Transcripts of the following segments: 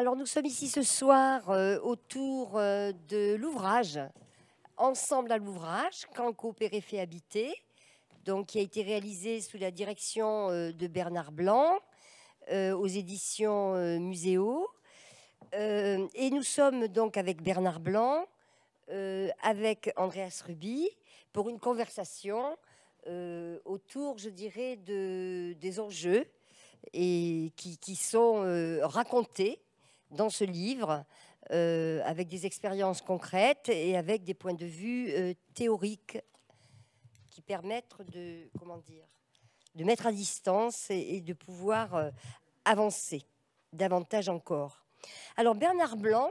Alors nous sommes ici ce soir euh, autour euh, de l'ouvrage Ensemble à l'ouvrage, quand coopérer fait habiter, donc qui a été réalisé sous la direction euh, de Bernard Blanc aux éditions Muséo. et nous sommes donc avec Bernard Blanc, avec Andreas Ruby, pour une conversation autour, je dirais, de, des enjeux et qui, sont racontés dans ce livre, euh, avec des expériences concrètes et avec des points de vue euh, théoriques qui permettent de, comment dire, de mettre à distance et, de pouvoir euh, avancer davantage encore. Alors Bernard Blanc,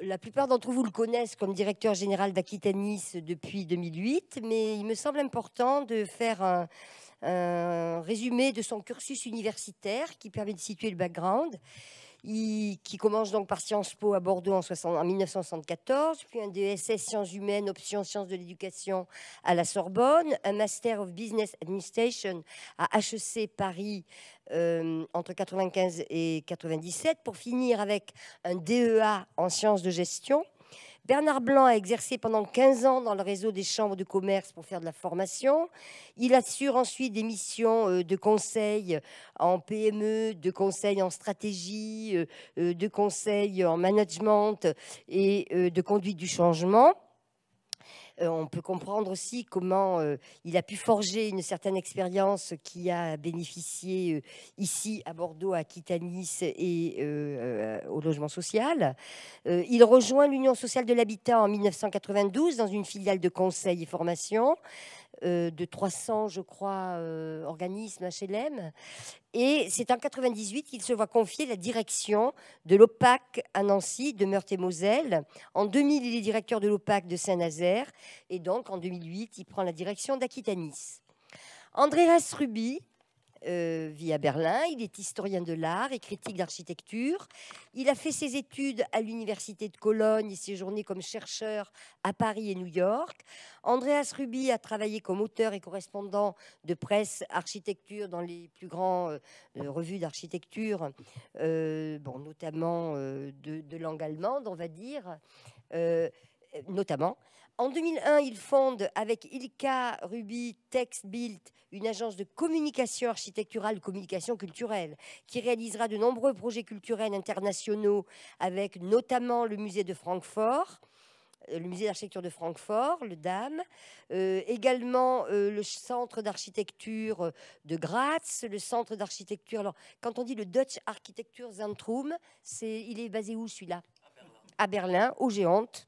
la plupart d'entre vous le connaissent comme directeur général d'Aquitanis depuis 2008, mais il me semble important de faire un résumé de son cursus universitaire qui permet de situer le background qui commence donc par Sciences Po à Bordeaux en, 1974, puis un DSS e Sciences Humaines, option Sciences de l'Éducation à la Sorbonne, un Master of Business Administration à HEC Paris euh, entre 1995 et 1997, pour finir avec un DEA en sciences de gestion Bernard Blanc a exercé pendant 15 ans dans le réseau des chambres de commerce pour faire de la formation. Il assure ensuite des missions euh, de conseil en PME, de conseil en stratégie, euh, euh, de conseil en management et de conduite du changement. Euh, on peut comprendre aussi comment euh, il a pu forger une certaine expérience qui a bénéficié euh, ici à Bordeaux, à kitanis et au logement social. il rejoint l'Union sociale de l'habitat en 1992 dans une filiale de conseil et formation. Euh, de 300, je crois, euh, organismes HLM. Et c'est en 1998 qu'il se voit confier la direction de l'OPAC à Nancy, de Meurthe-et-Moselle. En 2000, il est directeur de l'OPAC de Saint-Nazaire. Et donc, en 2008, il prend la direction d'Aquitanis. Andreas Ruby via euh, vit à Berlin. Il est historien de l'art et critique d'architecture. Il a fait ses études à l'université de Cologne et séjourné comme chercheur à Paris et New York. Andreas Ruby a travaillé comme auteur et correspondant de presse architecture dans les plus grands euh, euh, revues d'architecture, bon, notamment de, de langue allemande, on va dire notamment. En 2001, il fonde avec Ilka Ruby Built une agence de communication architecturale, communication culturelle, qui réalisera de nombreux projets culturels internationaux avec notamment le musée de Francfort euh, le musée d'architecture de Francfort, le DAM, euh, également euh, le centre d'architecture de Graz, le centre d'architecture. quand on dit le Dutch Architecture Zentrum, c'est, il est basé où celui-là à Berlin. au Géante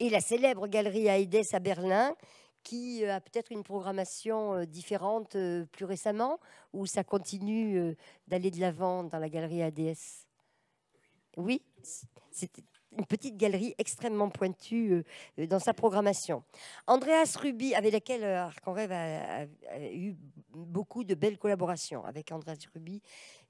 et la célèbre galerie Aedes à Berlin, qui euh, a peut-être une programmation euh, différente euh, plus récemment, où ça continue d'aller de l'avant dans la galerie ADS Oui, c'est une petite galerie extrêmement pointue dans sa programmation. Andreas Ruby, avec laquelle Arc en Rêve a, a, eu beaucoup de belles collaborations, avec Andreas Ruby,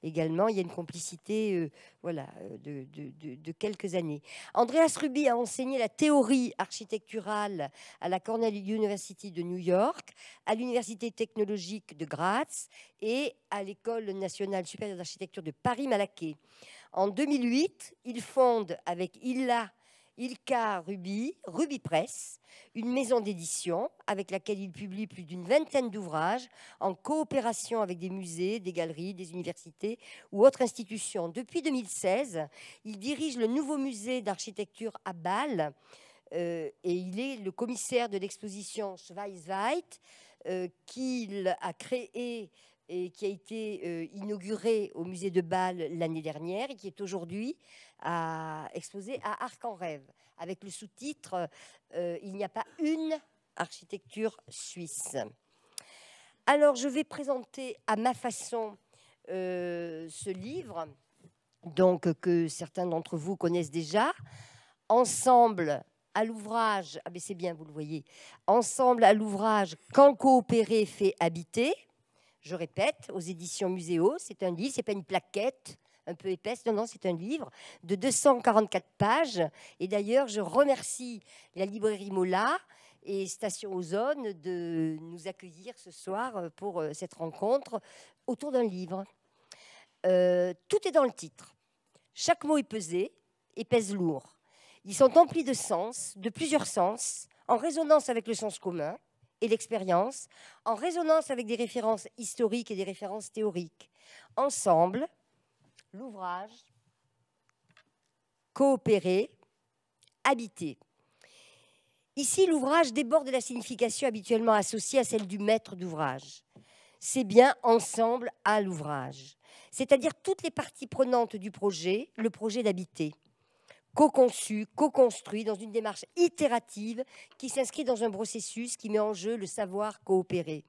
également. Il y a une complicité euh, voilà, euh, de, quelques années. Andreas Rubi a enseigné la théorie architecturale à la Cornell University de New York, à l'Université technologique de Graz et à l'École nationale supérieure d'architecture de Paris-Malaquais. En 2008, il fonde avec Illa Ilka Ruby, Ruby Press, une maison d'édition avec laquelle il publie plus d'une vingtaine d'ouvrages en coopération avec des musées, des galeries, des universités ou autres institutions. Depuis 2016, il dirige le nouveau musée d'architecture à Bâle euh, et il est le commissaire de l'exposition Schweizweit euh, qu'il a créée qui a été euh, inauguré au musée de Bâle l'année dernière et qui est aujourd'hui euh, exposé à Arc en Rêve, avec le sous-titre euh, Il n'y a pas une architecture suisse. Alors, je vais présenter à ma façon ce livre, donc que certains d'entre vous connaissent déjà. Ensemble, à l'ouvrage, ah c'est bien, vous le voyez, ensemble à l'ouvrage Quand coopérer fait habiter, je répète, aux éditions Muséo. C'est un livre, c'est pas une plaquette un peu épaisse. Non, non, c'est un livre de 244 pages. Et d'ailleurs, je remercie la librairie Mola et Station Ozone de nous accueillir ce soir euh, pour euh, cette rencontre autour d'un livre. Euh, tout est dans le titre. Chaque mot est pesé et pèse lourd. Ils sont emplis de sens, de plusieurs sens, en résonance avec le sens commun et l'expérience, en résonance avec des références historiques et des références théoriques. Ensemble, l'ouvrage Coopérer, habiter. Ici, l'ouvrage déborde de la signification habituellement associée à celle du maître d'ouvrage. C'est bien ensemble à l'ouvrage, c'est-à-dire toutes les parties prenantes du projet, le projet d'habiter co-conçu, co-construit, dans une démarche itérative qui s'inscrit dans un processus qui met en jeu le savoir coopérer,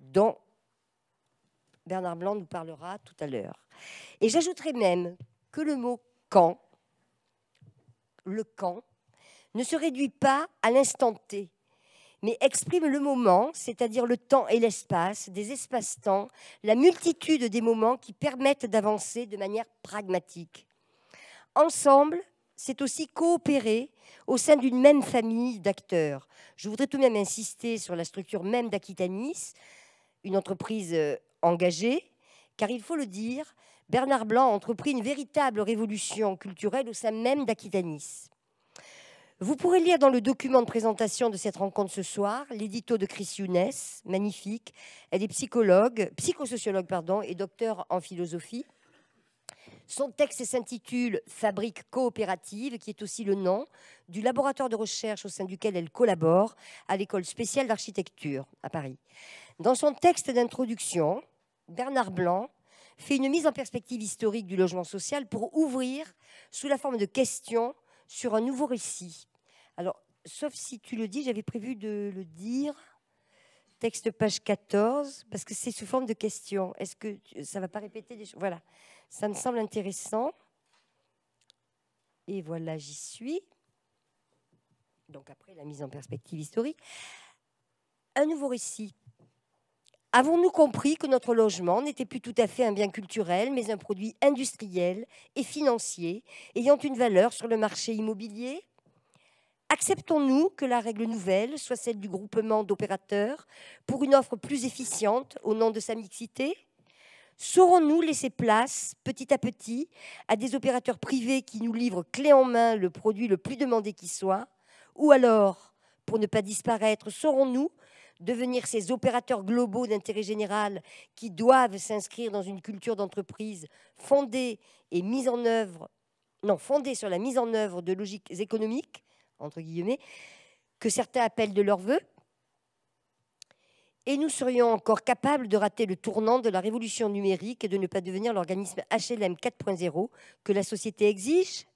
dont Bernard Blanc nous parlera tout à l'heure. Et j'ajouterai même que le mot quand », le quand », ne se réduit pas à l'instant T, mais exprime le moment, c'est-à-dire le temps et l'espace, des espaces-temps, la multitude des moments qui permettent d'avancer de manière pragmatique. Ensemble, c'est aussi coopérer au sein d'une même famille d'acteurs. Je voudrais tout de même insister sur la structure même d'Aquitanis, une entreprise euh, engagée, car il faut le dire, Bernard Blanc a entrepris une véritable révolution culturelle au sein même d'Aquitanis. Vous pourrez lire dans le document de présentation de cette rencontre ce soir l'édito de Chris Younes, magnifique. Elle est psychologue, psychosociologue pardon, et docteur en philosophie. Son texte s'intitule Fabrique coopérative, qui est aussi le nom du laboratoire de recherche au sein duquel elle collabore à l'école spéciale d'architecture à Paris. Dans son texte d'introduction, Bernard Blanc fait une mise en perspective historique du logement social pour ouvrir sous la forme de questions sur un nouveau récit. Alors, sauf si tu le dis, j'avais prévu de le dire texte page 14, parce que c'est sous forme de questions. Est-ce que ça ne va pas répéter des choses Voilà. Ça me semble intéressant. Et voilà, j'y suis. Donc après la mise en perspective historique. Un nouveau récit. Avons-nous compris que notre logement n'était plus tout à fait un bien culturel, mais un produit industriel et financier, ayant une valeur sur le marché immobilier Acceptons-nous que la règle nouvelle soit celle du groupement d'opérateurs pour une offre plus efficiente au nom de sa mixité Saurons-nous laisser place, petit à petit, à des opérateurs privés qui nous livrent clé en main le produit le plus demandé qui soit Ou alors, pour ne pas disparaître, saurons-nous devenir ces opérateurs globaux d'intérêt général qui doivent s'inscrire dans une culture d'entreprise fondée et mise en œuvre, non, fondée sur la mise en œuvre de logiques économiques, entre guillemets, que certains appellent de leur vœu et nous serions encore capables de rater le tournant de la révolution numérique et de ne pas devenir l'organisme HLM 4.0 que la société exige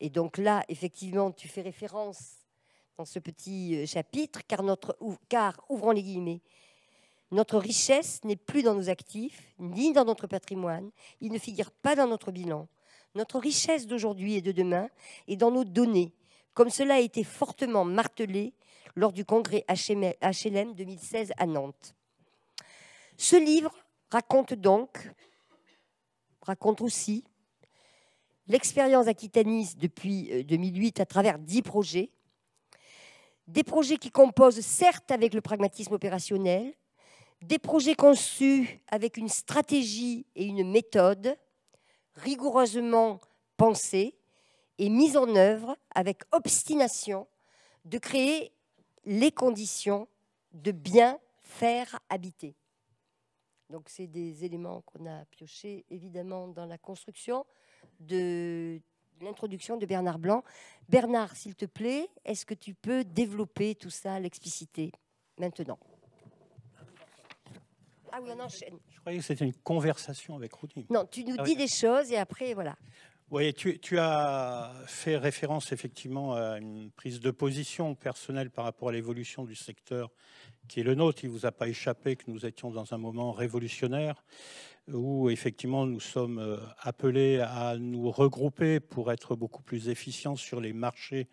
Et donc là, effectivement, tu fais référence dans ce petit euh, chapitre, car, notre, car ouvrons les guillemets, notre richesse n'est plus dans nos actifs, ni dans notre patrimoine, il ne figure pas dans notre bilan. Notre richesse d'aujourd'hui et de demain est dans nos données, comme cela a été fortement martelé lors du congrès HLM 2016 à Nantes. Ce livre raconte donc, raconte aussi l'expérience d'Aquitanis depuis 2008 euh, à travers dix projets, des projets qui composent certes avec le pragmatisme opérationnel, des projets conçus avec une stratégie et une méthode rigoureusement pensée et mise en œuvre avec obstination de créer les conditions de bien faire habiter. Donc c'est des éléments qu'on a piochés évidemment dans la construction de l'introduction de Bernard Blanc. Bernard, s'il te plaît, est-ce que tu peux développer tout ça, l'expliciter maintenant Ah oui, on enchaîne. Je croyais que c'était une conversation avec Rudy. Non, tu nous ah dis des choses et après, voilà tu, as fait référence effectivement à une prise de position personnelle par rapport à l'évolution du secteur qui est le nôtre. Il ne vous a pas échappé que nous étions dans un moment révolutionnaire où effectivement nous sommes euh, appelés à nous regrouper pour être beaucoup plus efficients sur les marchés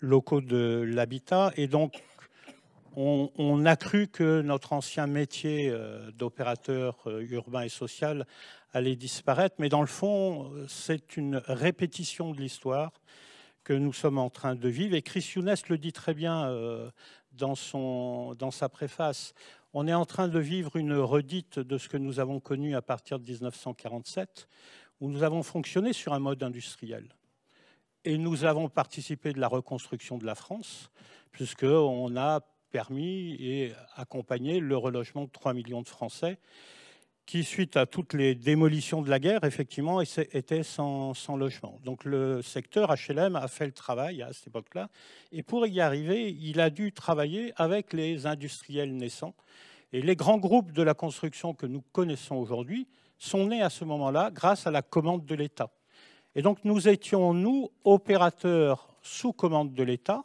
locaux de l'habitat. Et donc on, a cru que notre ancien métier euh, d'opérateur euh, urbain et social allait disparaître, mais dans le fond, c'est une répétition de l'histoire que nous sommes en train de vivre. Et Chris Younes le dit très bien euh, dans, son, dans sa préface. On est en train de vivre une redite de ce que nous avons connu à partir de 1947, où nous avons fonctionné sur un mode industriel. Et nous avons participé de la reconstruction de la France, puisqu'on a permis et accompagné le relogement de 3 millions de Français qui, suite à toutes les démolitions de la guerre, effectivement, étaient sans, sans logement. Donc le secteur HLM a fait le travail à cette époque-là. Et pour y arriver, il a dû travailler avec les industriels naissants. Et les grands groupes de la construction que nous connaissons aujourd'hui sont nés à ce moment-là grâce à la commande de l'État. Et donc nous étions, nous, opérateurs sous commande de l'État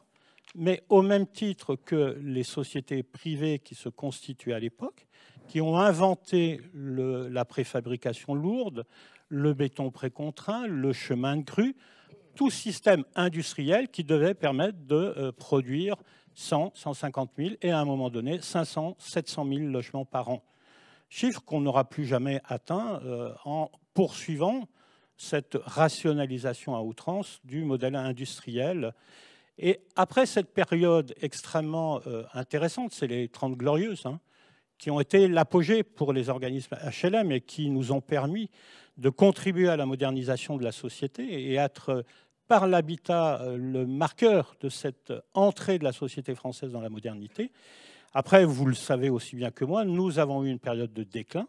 mais au même titre que les sociétés privées qui se constituaient à l'époque, qui ont inventé la préfabrication lourde, le béton précontraint, le chemin de crue, tout système industriel qui devait permettre de euh, produire 100, 150 000 et à un moment donné 500, 700 000 logements par an. Chiffre qu'on n'aura plus jamais atteint euh, en poursuivant cette rationalisation à outrance du modèle industriel et après cette période extrêmement euh, intéressante, c'est les 30 Glorieuses, hein, qui ont été l'apogée pour les organismes HLM et qui nous ont permis de contribuer à la modernisation de la société et être euh, par l'habitat euh, le marqueur de cette entrée de la société française dans la modernité. Après, vous le savez aussi bien que moi, nous avons eu une période de déclin.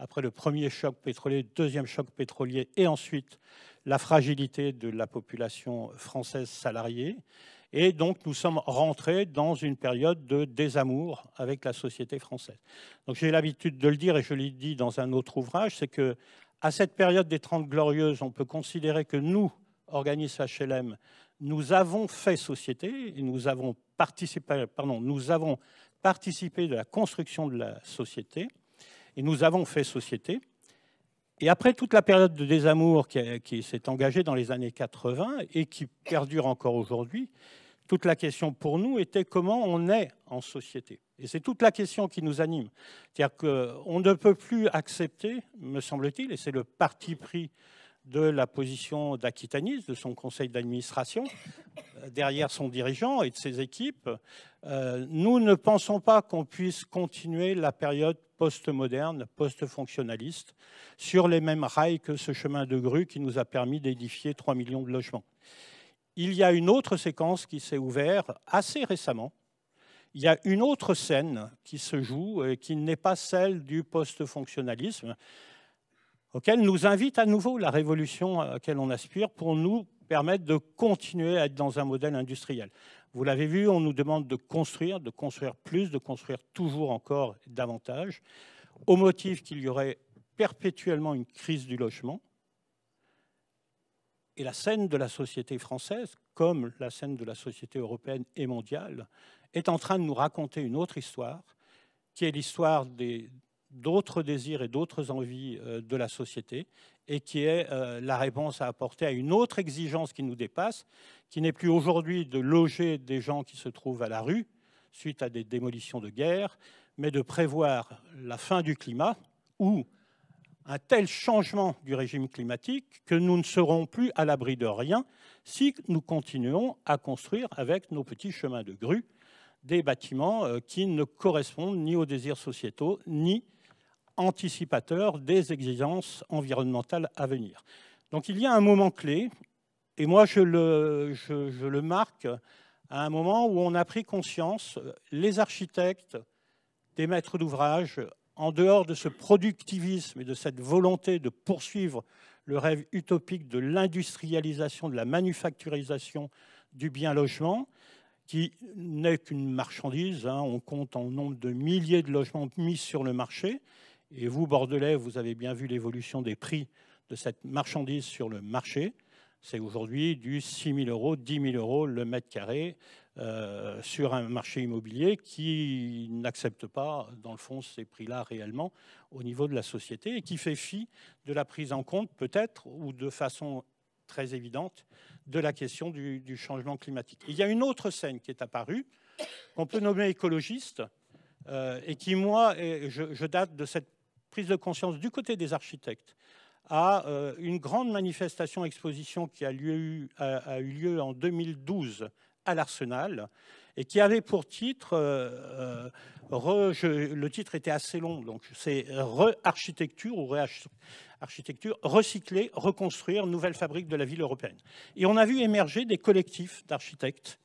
Après le premier choc pétrolier, deuxième choc pétrolier et ensuite la fragilité de la population française salariée. Et donc, nous sommes rentrés dans une période de désamour avec la société française. Donc, j'ai l'habitude de le dire, et je l'ai dit dans un autre ouvrage, c'est que à cette période des Trente Glorieuses, on peut considérer que nous, organismes HLM, nous avons fait société, et nous avons participé, pardon, nous avons participé de la construction de la société, et nous avons fait société. Et après toute la période de désamour qui, s'est engagée dans les années 80 et qui perdure encore aujourd'hui, toute la question pour nous était comment on est en société. Et c'est toute la question qui nous anime. C'est-à-dire qu'on ne peut plus accepter, me semble-t-il, et c'est le parti pris de la position d'Aquitanis, de son conseil d'administration, euh, derrière son dirigeant et de ses équipes, euh, nous ne pensons pas qu'on puisse continuer la période postmoderne, moderne sur les mêmes rails que ce chemin de grue qui nous a permis d'édifier 3 millions de logements. Il y a une autre séquence qui s'est ouverte assez récemment. Il y a une autre scène qui se joue et qui n'est pas celle du post auquel nous invite à nouveau la révolution à laquelle on aspire pour nous permettre de continuer à être dans un modèle industriel. Vous l'avez vu, on nous demande de construire, de construire plus, de construire toujours encore davantage, au motif qu'il y aurait perpétuellement une crise du logement. Et la scène de la société française, comme la scène de la société européenne et mondiale, est en train de nous raconter une autre histoire, qui est l'histoire des, d'autres désirs et d'autres envies euh, de la société et qui est euh, la réponse à apporter à une autre exigence qui nous dépasse, qui n'est plus aujourd'hui de loger des gens qui se trouvent à la rue suite à des démolitions de guerre, mais de prévoir la fin du climat ou un tel changement du régime climatique que nous ne serons plus à l'abri de rien si nous continuons à construire avec nos petits chemins de grue des bâtiments euh, qui ne correspondent ni aux désirs sociétaux ni anticipateur des exigences environnementales à venir. Donc il y a un moment clé, et moi je le, marque à un moment où on a pris conscience, les architectes, des maîtres d'ouvrage, en dehors de ce productivisme et de cette volonté de poursuivre le rêve utopique de l'industrialisation, de la manufacturisation du bien logement, qui n'est qu'une marchandise. Hein, on compte en nombre de milliers de logements mis sur le marché. Et vous, Bordelais, vous avez bien vu l'évolution des prix de cette marchandise sur le marché. C'est aujourd'hui du 6 000 euros, 10 000 euros le mètre carré euh, sur un marché immobilier qui n'accepte pas, dans le fond, ces prix-là réellement au niveau de la société et qui fait fi de la prise en compte, peut-être, ou de façon très évidente, de la question du, changement climatique. il y a une autre scène qui est apparue, qu'on peut nommer écologiste, euh, et qui, moi, je, je date de cette prise de conscience du côté des architectes à euh, une grande manifestation exposition qui a, lieu, a, eu lieu en 2012 à l'Arsenal et qui avait pour titre, euh, euh, le titre était assez long, donc c'est re-architecture ou re architecture, recycler, reconstruire, nouvelle fabrique de la ville européenne. Et on a vu émerger des collectifs d'architectes,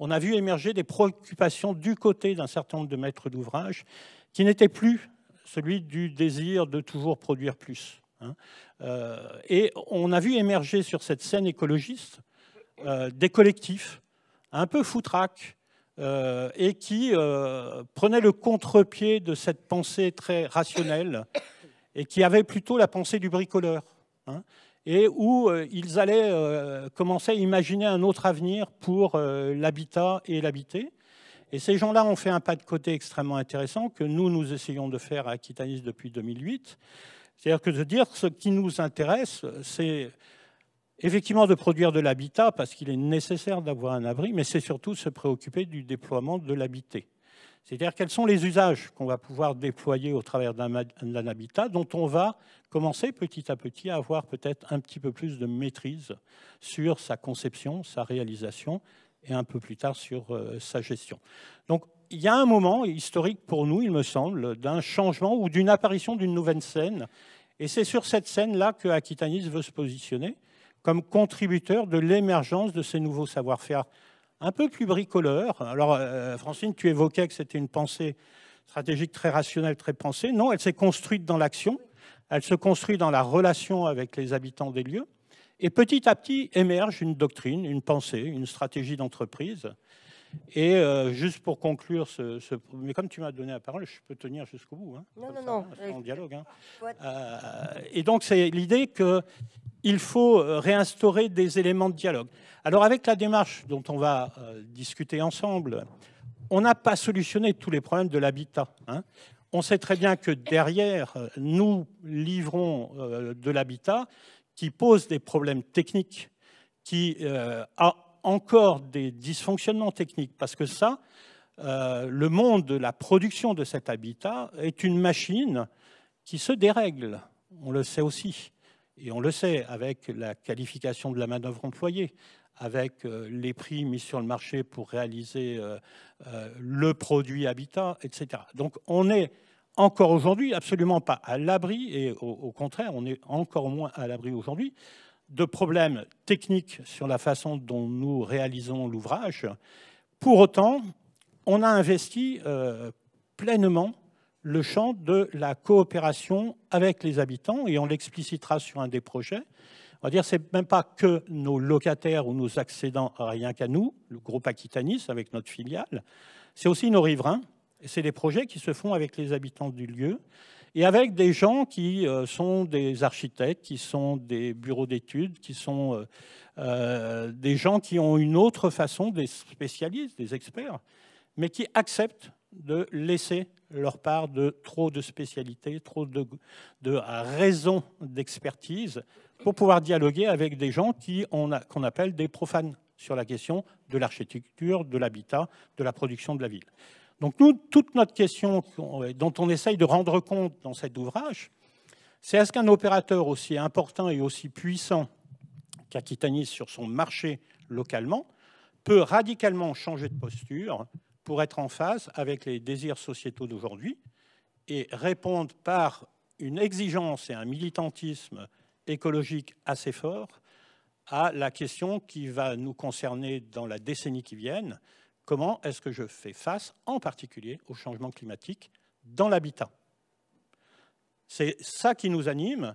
on a vu émerger des préoccupations du côté d'un certain nombre de maîtres d'ouvrage qui n'étaient plus celui du désir de toujours produire plus. Hein. Euh, et on a vu émerger sur cette scène écologiste euh, des collectifs un peu foutraques euh, et qui prenaient le contre-pied de cette pensée très rationnelle et qui avaient plutôt la pensée du bricoleur. Hein, et où ils allaient commencer à imaginer un autre avenir pour l'habitat et l'habiter. Et ces gens-là ont fait un pas de côté extrêmement intéressant que nous, nous essayons de faire à Aquitanis depuis 2008. C'est-à-dire que de dire ce qui nous intéresse, c'est effectivement de produire de l'habitat parce qu'il est nécessaire d'avoir un abri, mais c'est surtout se préoccuper du déploiement de l'habité. C'est-à-dire quels sont les usages qu'on va pouvoir déployer au travers d'un habitat dont on va commencer petit à petit à avoir peut-être un petit peu plus de maîtrise sur sa conception, sa réalisation et un peu plus tard sur euh, sa gestion. Donc il y a un moment historique pour nous, il me semble, d'un changement ou d'une apparition d'une nouvelle scène. Et c'est sur cette scène-là que Aquitanis veut se positionner comme contributeur de l'émergence de ces nouveaux savoir-faire un peu plus bricoleurs. Alors, euh, Francine, tu évoquais que c'était une pensée stratégique très rationnelle, très pensée. Non, elle s'est construite dans l'action. Elle se construit dans la relation avec les habitants des lieux. Et petit à petit émerge une doctrine, une pensée, une stratégie d'entreprise. Et euh, juste pour conclure, ce, mais comme tu m'as donné la parole, je peux tenir jusqu'au bout. Hein, non, non, non. un en dialogue. Hein. Euh, et donc, c'est l'idée qu'il faut euh, réinstaurer des éléments de dialogue. Alors, avec la démarche dont on va discuter ensemble, on n'a pas solutionné tous les problèmes de l'habitat. Hein. On sait très bien que derrière, nous livrons de l'habitat qui pose des problèmes techniques, qui euh, a encore des dysfonctionnements techniques, parce que ça, euh, le monde de la production de cet habitat est une machine qui se dérègle, on le sait aussi, et on le sait avec la qualification de la main-d'œuvre employée, avec euh, les prix mis sur le marché pour réaliser le produit habitat, etc. Donc on est encore aujourd'hui, absolument pas à l'abri, et au, contraire, on est encore moins à l'abri aujourd'hui, de problèmes techniques sur la façon dont nous réalisons l'ouvrage. Pour autant, on a investi euh, pleinement le champ de la coopération avec les habitants, et on l'explicitera sur un des projets. On va dire, c'est même pas que nos locataires ou nos accédants, rien qu'à nous, le groupe Aquitanis avec notre filiale, c'est aussi nos riverains, c'est des projets qui se font avec les habitants du lieu et avec des gens qui euh, sont des architectes, qui sont des bureaux d'études, qui sont euh, euh, des gens qui ont une autre façon, des spécialistes, des experts, mais qui acceptent de laisser leur part de trop de spécialités, trop de, de raisons d'expertise pour pouvoir dialoguer avec des gens qu'on appelle des profanes sur la question de l'architecture, de l'habitat, de la production de la ville. Donc nous, toute notre question euh, dont on essaye de rendre compte dans cet ouvrage, c'est est-ce qu'un opérateur aussi important et aussi puissant qu'Aquitanis sur son marché localement peut radicalement changer de posture pour être en phase avec les désirs sociétaux d'aujourd'hui et répondre par une exigence et un militantisme écologique assez fort à la question qui va nous concerner dans la décennie qui vient, Comment est-ce que je fais face, en particulier, au changement climatique dans l'habitat C'est ça qui nous anime.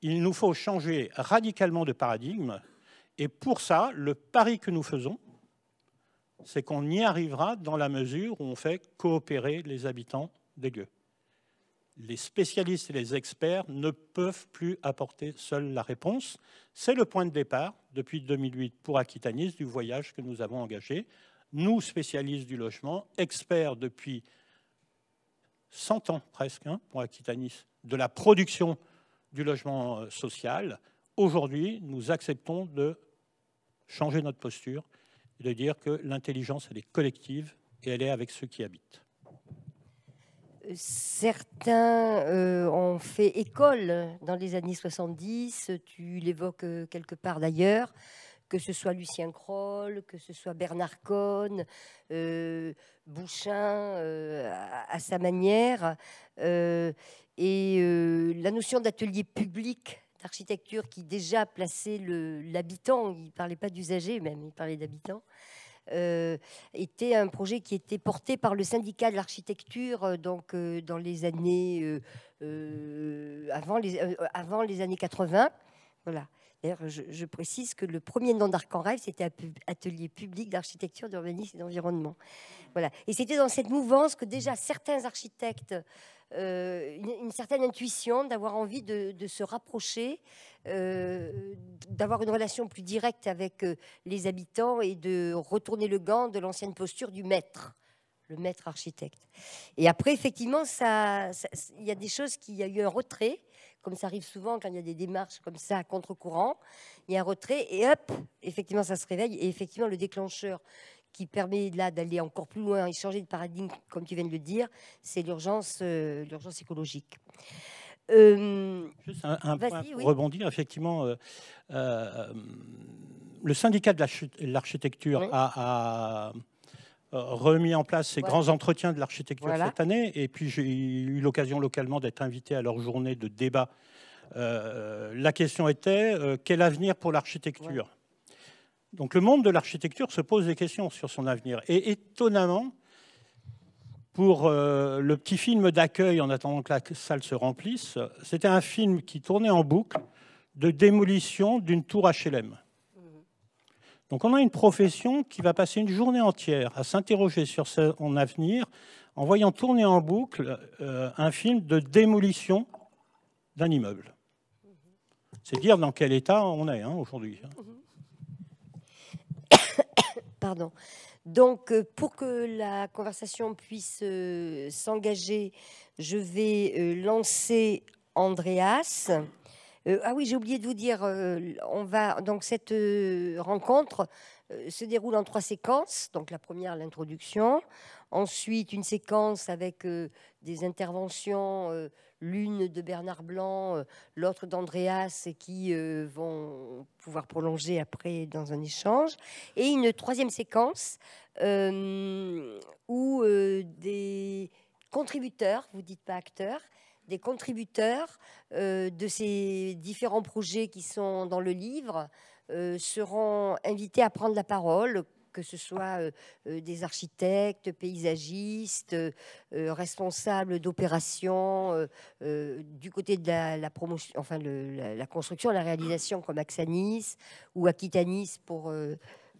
Il nous faut changer radicalement de paradigme. Et pour ça, le pari que nous faisons, c'est qu'on y arrivera dans la mesure où on fait coopérer les habitants des lieux. Les spécialistes et les experts ne peuvent plus apporter seuls la réponse. C'est le point de départ, depuis 2008, pour Aquitanis, du voyage que nous avons engagé nous, spécialistes du logement, experts depuis 100 ans presque, hein, pour Aquitanis, de la production du logement euh, social, aujourd'hui, nous acceptons de changer notre posture de dire que l'intelligence, elle est collective et elle est avec ceux qui habitent. Certains euh, ont fait école dans les années 70, tu l'évoques euh, quelque part d'ailleurs que ce soit Lucien Kroll, que ce soit Bernard Cohn, euh, Bouchain euh, à, sa manière. Euh, et euh, la notion d'atelier public d'architecture qui déjà plaçait l'habitant, il ne parlait pas d'usager même, il parlait d'habitant. était un projet qui était porté par le syndicat de l'architecture donc dans les années avant les avant les années 80 voilà D'ailleurs, je, précise que le premier nom d'Arc en Rêve, c'était Atelier public d'architecture, d'urbanisme et d'environnement. Voilà. Et c'était dans cette mouvance que déjà certains architectes, euh, une, certaine intuition d'avoir envie de, se rapprocher, euh, d'avoir une relation plus directe avec euh, les habitants et de retourner le gant de l'ancienne posture du maître le maître architecte. Et après, effectivement, il y a des choses qui, a eu un retrait comme ça arrive souvent quand il y a des démarches comme ça à contre-courant, il y a un retrait et hop, effectivement, ça se réveille. Et effectivement, le déclencheur qui permet là d'aller encore plus loin et changer de paradigme, comme tu viens de le dire, c'est l'urgence, euh, l'urgence écologique. Euh, Juste un, point pour rebondir, effectivement, euh, le syndicat de l'architecture a, euh, remis en place ces grands entretiens de l'architecture cette année. Et puis j'ai eu l'occasion localement d'être invité à leur journée de débat. Euh, la question était euh, quel avenir pour l'architecture Donc le monde de l'architecture se pose des questions sur son avenir. Et étonnamment, pour le petit film d'accueil en attendant que la salle se remplisse, c'était un film qui tournait en boucle de démolition d'une tour HLM. Donc on a une profession qui va passer une journée entière à s'interroger sur son avenir en voyant tourner en boucle euh, un film de démolition d'un immeuble. C'est dire dans quel état on est hein, aujourd'hui. Hein. Pardon. Donc, euh, pour que la conversation puisse euh, s'engager, je vais lancer Andreas. Euh, ah oui, j'ai oublié de vous dire, euh, on va donc cette euh, rencontre se déroule en trois séquences. Donc la première, l'introduction. Ensuite, une séquence avec des interventions, l'une de Bernard Blanc, l'autre d'Andreas, qui vont pouvoir prolonger après dans un échange. Et une troisième séquence où des contributeurs, vous dites pas acteurs, des contributeurs euh, de ces différents projets qui sont dans le livre euh, seront invités à prendre la parole, que ce soit euh, des architectes, paysagistes, responsables d'opérations du côté de la, la promotion, enfin le, la, construction, la réalisation comme Axanis ou Aquitanis pour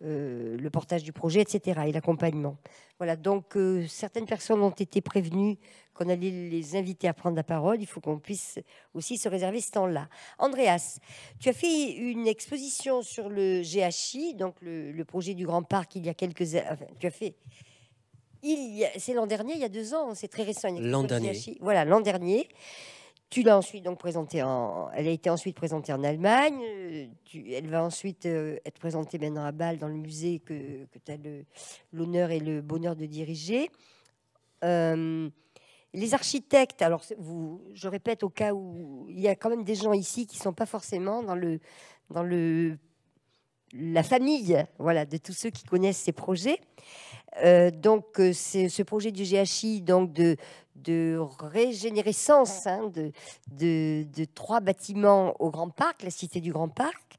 euh, le portage du projet, etc., et l'accompagnement. Voilà, donc euh, certaines personnes ont été prévenues qu'on allait les inviter à prendre la parole. Il faut qu'on puisse aussi se réserver ce temps-là. Andreas, tu as fait une exposition sur le GHI, donc le, projet du Grand Parc, il y a quelques années. tu as fait. C'est l'an dernier, il y a deux ans, c'est très récent. L'an dernier. voilà, l'an dernier. Tu l'as ensuite donc présentée en, elle a été ensuite présentée en Allemagne. Euh, tu, elle va ensuite euh, être présentée maintenant à Bâle dans le musée que, tu as l'honneur et le bonheur de diriger. Euh, les architectes, alors vous, je répète au cas où il y a quand même des gens ici qui ne sont pas forcément dans le dans le la famille, voilà, de tous ceux qui connaissent ces projets. Euh, donc, ce projet du GHI, donc de, de régénérescence hein, de, trois bâtiments au Grand Parc, la cité du Grand Parc.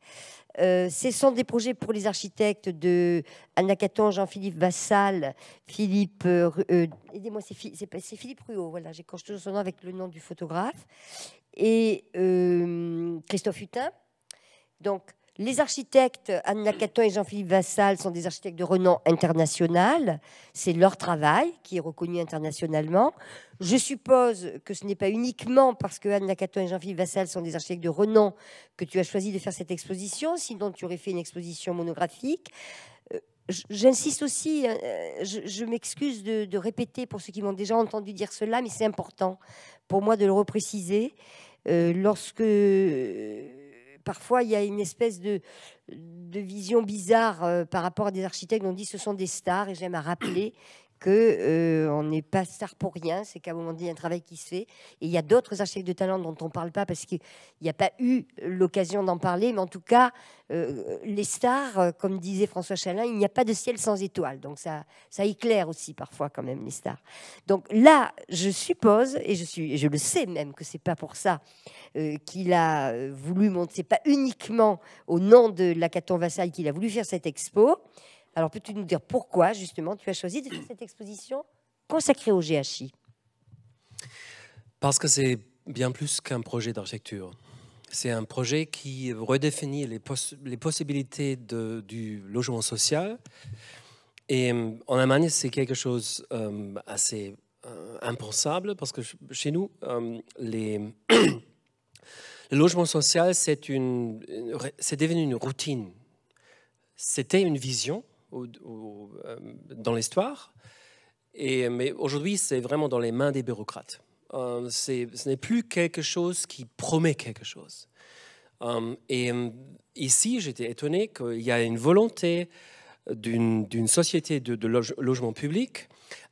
Euh, ce sont des projets pour les architectes de Anna Caton, Jean-Philippe Vassal, Philippe. Euh, euh, aidez-moi, c'est Philippe Ruot, voilà, j'écorche toujours son nom avec le nom du photographe. Et Christophe Hutin. Donc, les architectes Anne Nakaton et Jean-Philippe Vassal sont des architectes de renom international. C'est leur travail qui est reconnu internationalement. Je suppose que ce n'est pas uniquement parce que Anne et Jean-Philippe Vassal sont des architectes de renom que tu as choisi de faire cette exposition, sinon tu aurais fait une exposition monographique. Euh, j'insiste aussi, hein, euh, je, m'excuse de, répéter pour ceux qui m'ont déjà entendu dire cela, mais c'est important pour moi de le repréciser. Euh, lorsque parfois, il y a une espèce de, vision bizarre euh, par rapport à des architectes. On dit ce sont des stars, et j'aime à rappeler qu'on euh, n'est pas star pour rien, c'est qu'à un moment donné, il y a un travail qui se fait. Et il y a d'autres archives de talent dont on ne parle pas parce qu'il n'y a pas eu l'occasion d'en parler, mais en tout cas, euh, les stars, euh, comme disait François Chalin, il n'y a pas de ciel sans étoiles. Donc ça, ça éclaire aussi parfois quand même les stars. Donc là, je suppose, et je, suis, je le sais même que c'est pas pour ça qu'il a voulu monter, c'est pas uniquement au nom de la Vassal qu'il a voulu faire cette expo, alors peux-tu nous dire pourquoi justement tu as choisi de faire cette exposition consacrée au GHI Parce que c'est bien plus qu'un projet d'architecture. C'est un projet qui redéfinit les, possibilités du logement social. Et euh, en Allemagne, c'est quelque chose euh, assez euh, impensable parce que chez nous, le logement social, c'est devenu une routine. C'était une vision, euh, dans l'histoire. Et, mais aujourd'hui, c'est vraiment dans les mains des bureaucrates. Euh, ce n'est plus quelque chose qui promet quelque chose. Euh, et ici, j'étais étonné qu'il y a une volonté d'une société de, logement public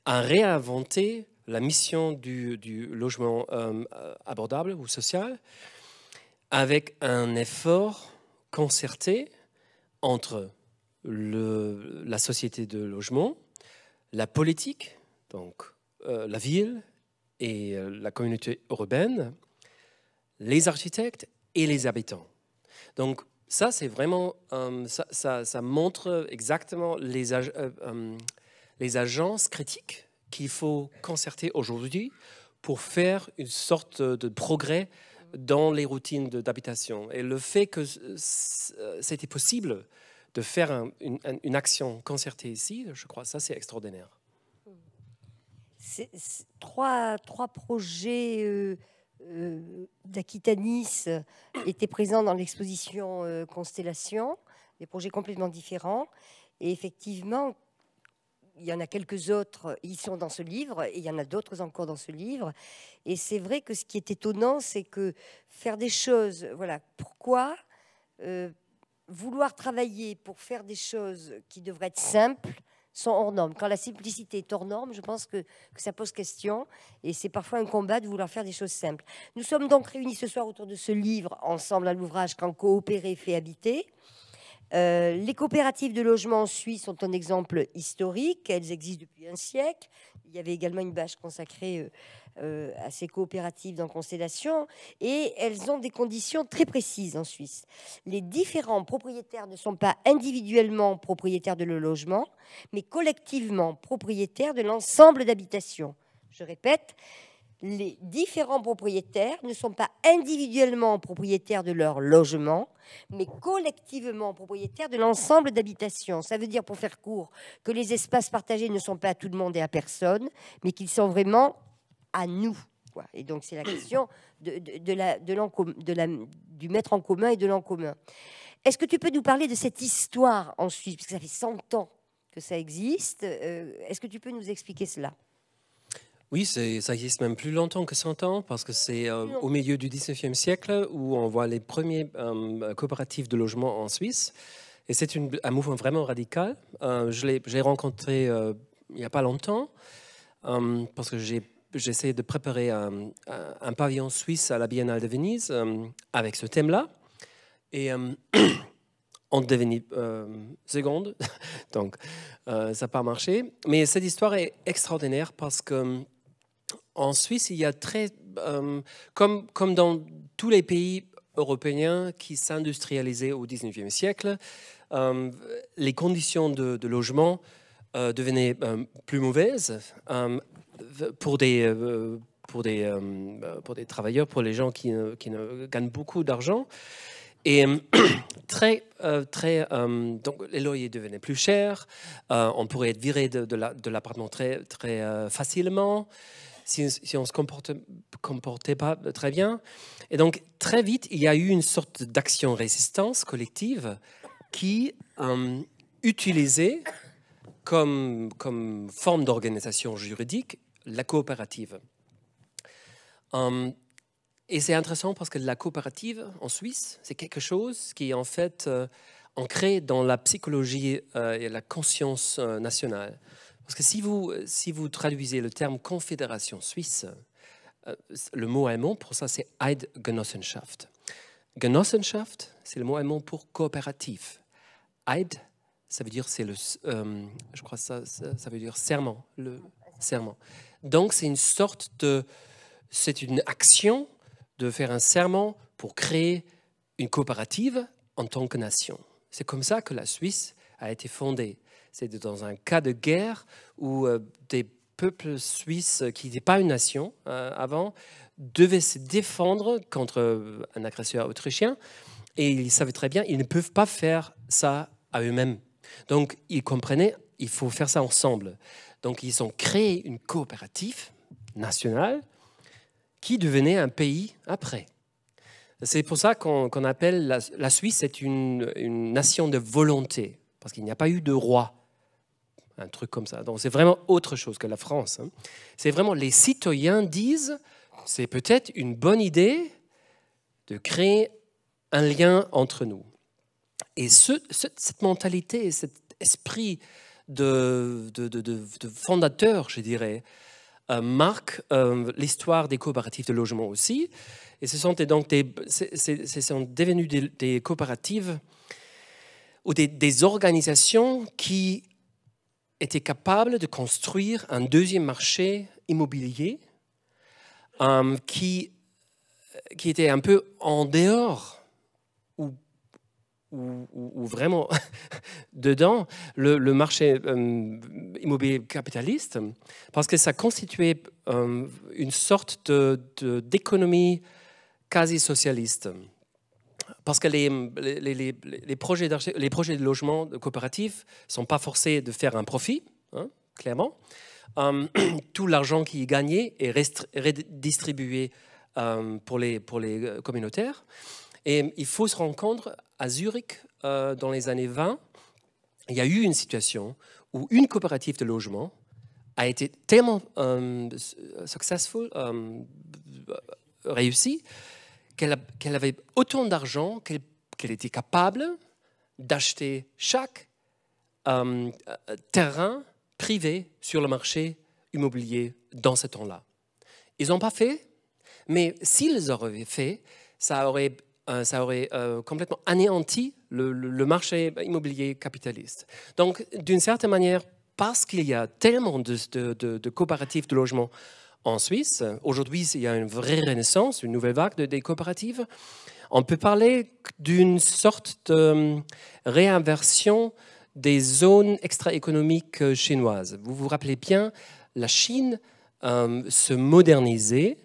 à réinventer la mission du, logement abordable ou social avec un effort concerté entre la société de logement, la politique, donc euh, la ville et euh, la communauté urbaine, les architectes et les habitants. Donc ça, c'est vraiment, euh, ça, montre exactement les agences critiques qu'il faut concerter aujourd'hui pour faire une sorte de progrès dans les routines d'habitation. Et le fait que c'était possible de faire une, action concertée ici, je crois que ça, c'est extraordinaire. trois, trois, projets euh, euh d'Aquitanis euh, étaient présents dans l'exposition euh, Constellation, des projets complètement différents. Et effectivement, il y en a quelques autres, ils sont dans ce livre, et il y en a d'autres encore dans ce livre. Et c'est vrai que ce qui est étonnant, c'est que faire des choses, voilà, pourquoi vouloir travailler pour faire des choses qui devraient être simples sont hors normes. Quand la simplicité est hors norme, je pense que, ça pose question et c'est parfois un combat de vouloir faire des choses simples. Nous sommes donc réunis ce soir autour de ce livre, ensemble à l'ouvrage Quand coopérer fait habiter. Euh, les coopératives de logement en Suisse sont un exemple historique. Elles existent depuis un siècle. Il y avait également une bâche consacrée euh, euh, assez à coopératives dans Constellation et elles ont des conditions très précises en Suisse. Les différents propriétaires ne sont pas individuellement propriétaires de leur logement, mais collectivement propriétaires de l'ensemble d'habitations. Je répète, les différents propriétaires ne sont pas individuellement propriétaires de leur logement, mais collectivement propriétaires de l'ensemble d'habitations. Ça veut dire, pour faire court, que les espaces partagés ne sont pas à tout le monde et à personne, mais qu'ils sont vraiment à nous. Et donc c'est la question de, de, de, la, de la, du mettre en commun et de l'en commun. Est-ce que tu peux nous parler de cette histoire en Suisse Parce que ça fait 100 ans que ça existe. Euh, est-ce que tu peux nous expliquer cela oui, ça existe même plus longtemps que 100 ans, parce que c'est euh, au milieu du 19e siècle où on voit les premiers coopératifs euh, coopératives de logement en Suisse. Et c'est un mouvement vraiment radical. je l'ai rencontré il n'y a pas longtemps, parce que j'ai j'essayais de préparer un, pavillon suisse à la Biennale de Venise euh, avec ce thème-là. Et en euh, on devenait euh, seconde, donc ça n'a pas marché. Mais cette histoire est extraordinaire parce que en Suisse, il y a très, comme, comme dans tous les pays européens qui s'industrialisaient au 19e siècle, les conditions de, logement devenaient plus mauvaises, euh, pour des, euh, pour des, euh, pour des travailleurs, pour les gens qui, qui gagnent beaucoup d'argent. Et très, très, donc les loyers devenaient plus chers, on pourrait être viré de, de l'appartement très, très facilement si, on ne se comportait pas très bien. Et donc très vite, il y a eu une sorte d'action résistance collective qui utilisait comme, comme forme d'organisation juridique la coopérative. Hum, et c'est intéressant parce que la coopérative en Suisse, c'est quelque chose qui est en fait ancré euh, dans la psychologie euh, et la conscience euh, nationale. Parce que si vous, si vous traduisez le terme confédération suisse, le mot allemand pour ça c'est Eidgenossenschaft. Genossenschaft, c'est le mot allemand pour coopératif. Eid, ça veut dire c'est le, je crois ça, ça, veut dire serment, le serment. Donc c'est une sorte de... C'est une action de faire un serment pour créer une coopérative en tant que nation. C'est comme ça que la Suisse a été fondée. C'est dans un cas de guerre où euh, des peuples suisses qui n'étaient pas une nation euh, avant devaient se défendre contre euh, un agresseur autrichien et ils savaient très bien ils ne peuvent pas faire ça à eux-mêmes. Donc ils comprenaient il faut faire ça ensemble. Donc ils ont créé une coopérative nationale qui devenait un pays après. C'est pour ça qu'on appelle la, Suisse une, nation de volonté, parce qu'il n'y a pas eu de roi, un truc comme ça. Donc c'est vraiment autre chose que la France. Hein. C'est vraiment les citoyens disent, c'est peut-être une bonne idée de créer un lien entre nous. Et cette mentalité, cet esprit de, de, fondateurs, je dirais, euh, marquent euh, l'histoire des coopératives de logement aussi. Et ce sont des, donc des, sont devenues des, coopératives ou des, organisations qui étaient capables de construire un deuxième marché immobilier euh, qui, qui était un peu en dehors ou ou, vraiment dedans le, marché euh, immobilier capitaliste, parce que ça constituait euh, une sorte d'économie de, quasi socialiste. Parce que les, les, projets, les projets de logement coopératif ne sont pas forcés de faire un profit, hein, clairement. Euh, tout l'argent qui est gagné est redistribué pour, les, pour les communautaires. Et il faut se rendre compte à Zurich, euh, dans les années 20, il y a eu une situation où une coopérative de logement a été tellement euh, successful, euh, réussie, qu'elle avait autant d'argent qu'elle était capable d'acheter chaque terrain privé sur le marché immobilier dans ce temps-là. Ils n'ont pas fait, mais s'ils auraient fait, ça aurait euh, ça aurait euh, complètement anéanti le, marché immobilier capitaliste. Donc, d'une certaine manière, parce qu'il y a tellement de, de, coopératives de logement en Suisse, aujourd'hui il y a une vraie renaissance, une nouvelle vague des coopératives, on peut parler d'une sorte de euh, réinversion des zones extra-économiques chinoises. Vous vous rappelez bien, la Chine se modernisait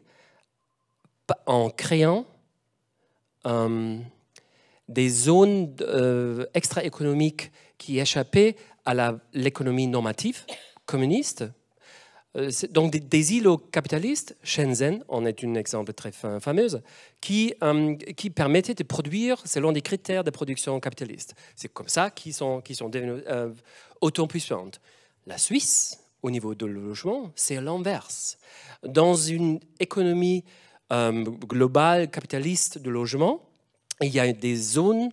en créant euh, des zones euh, extra-économiques qui échappaient à l'économie normative communiste. Euh, donc des, îlots capitalistes, Shenzhen en est un exemple très fameux, qui, permettait de produire selon des critères de production capitaliste. C'est comme ça qu'ils sont, sont devenus autant puissants. La Suisse, au niveau de logement, c'est l'inverse. Dans une économie euh, global capitaliste de logement, il y a des zones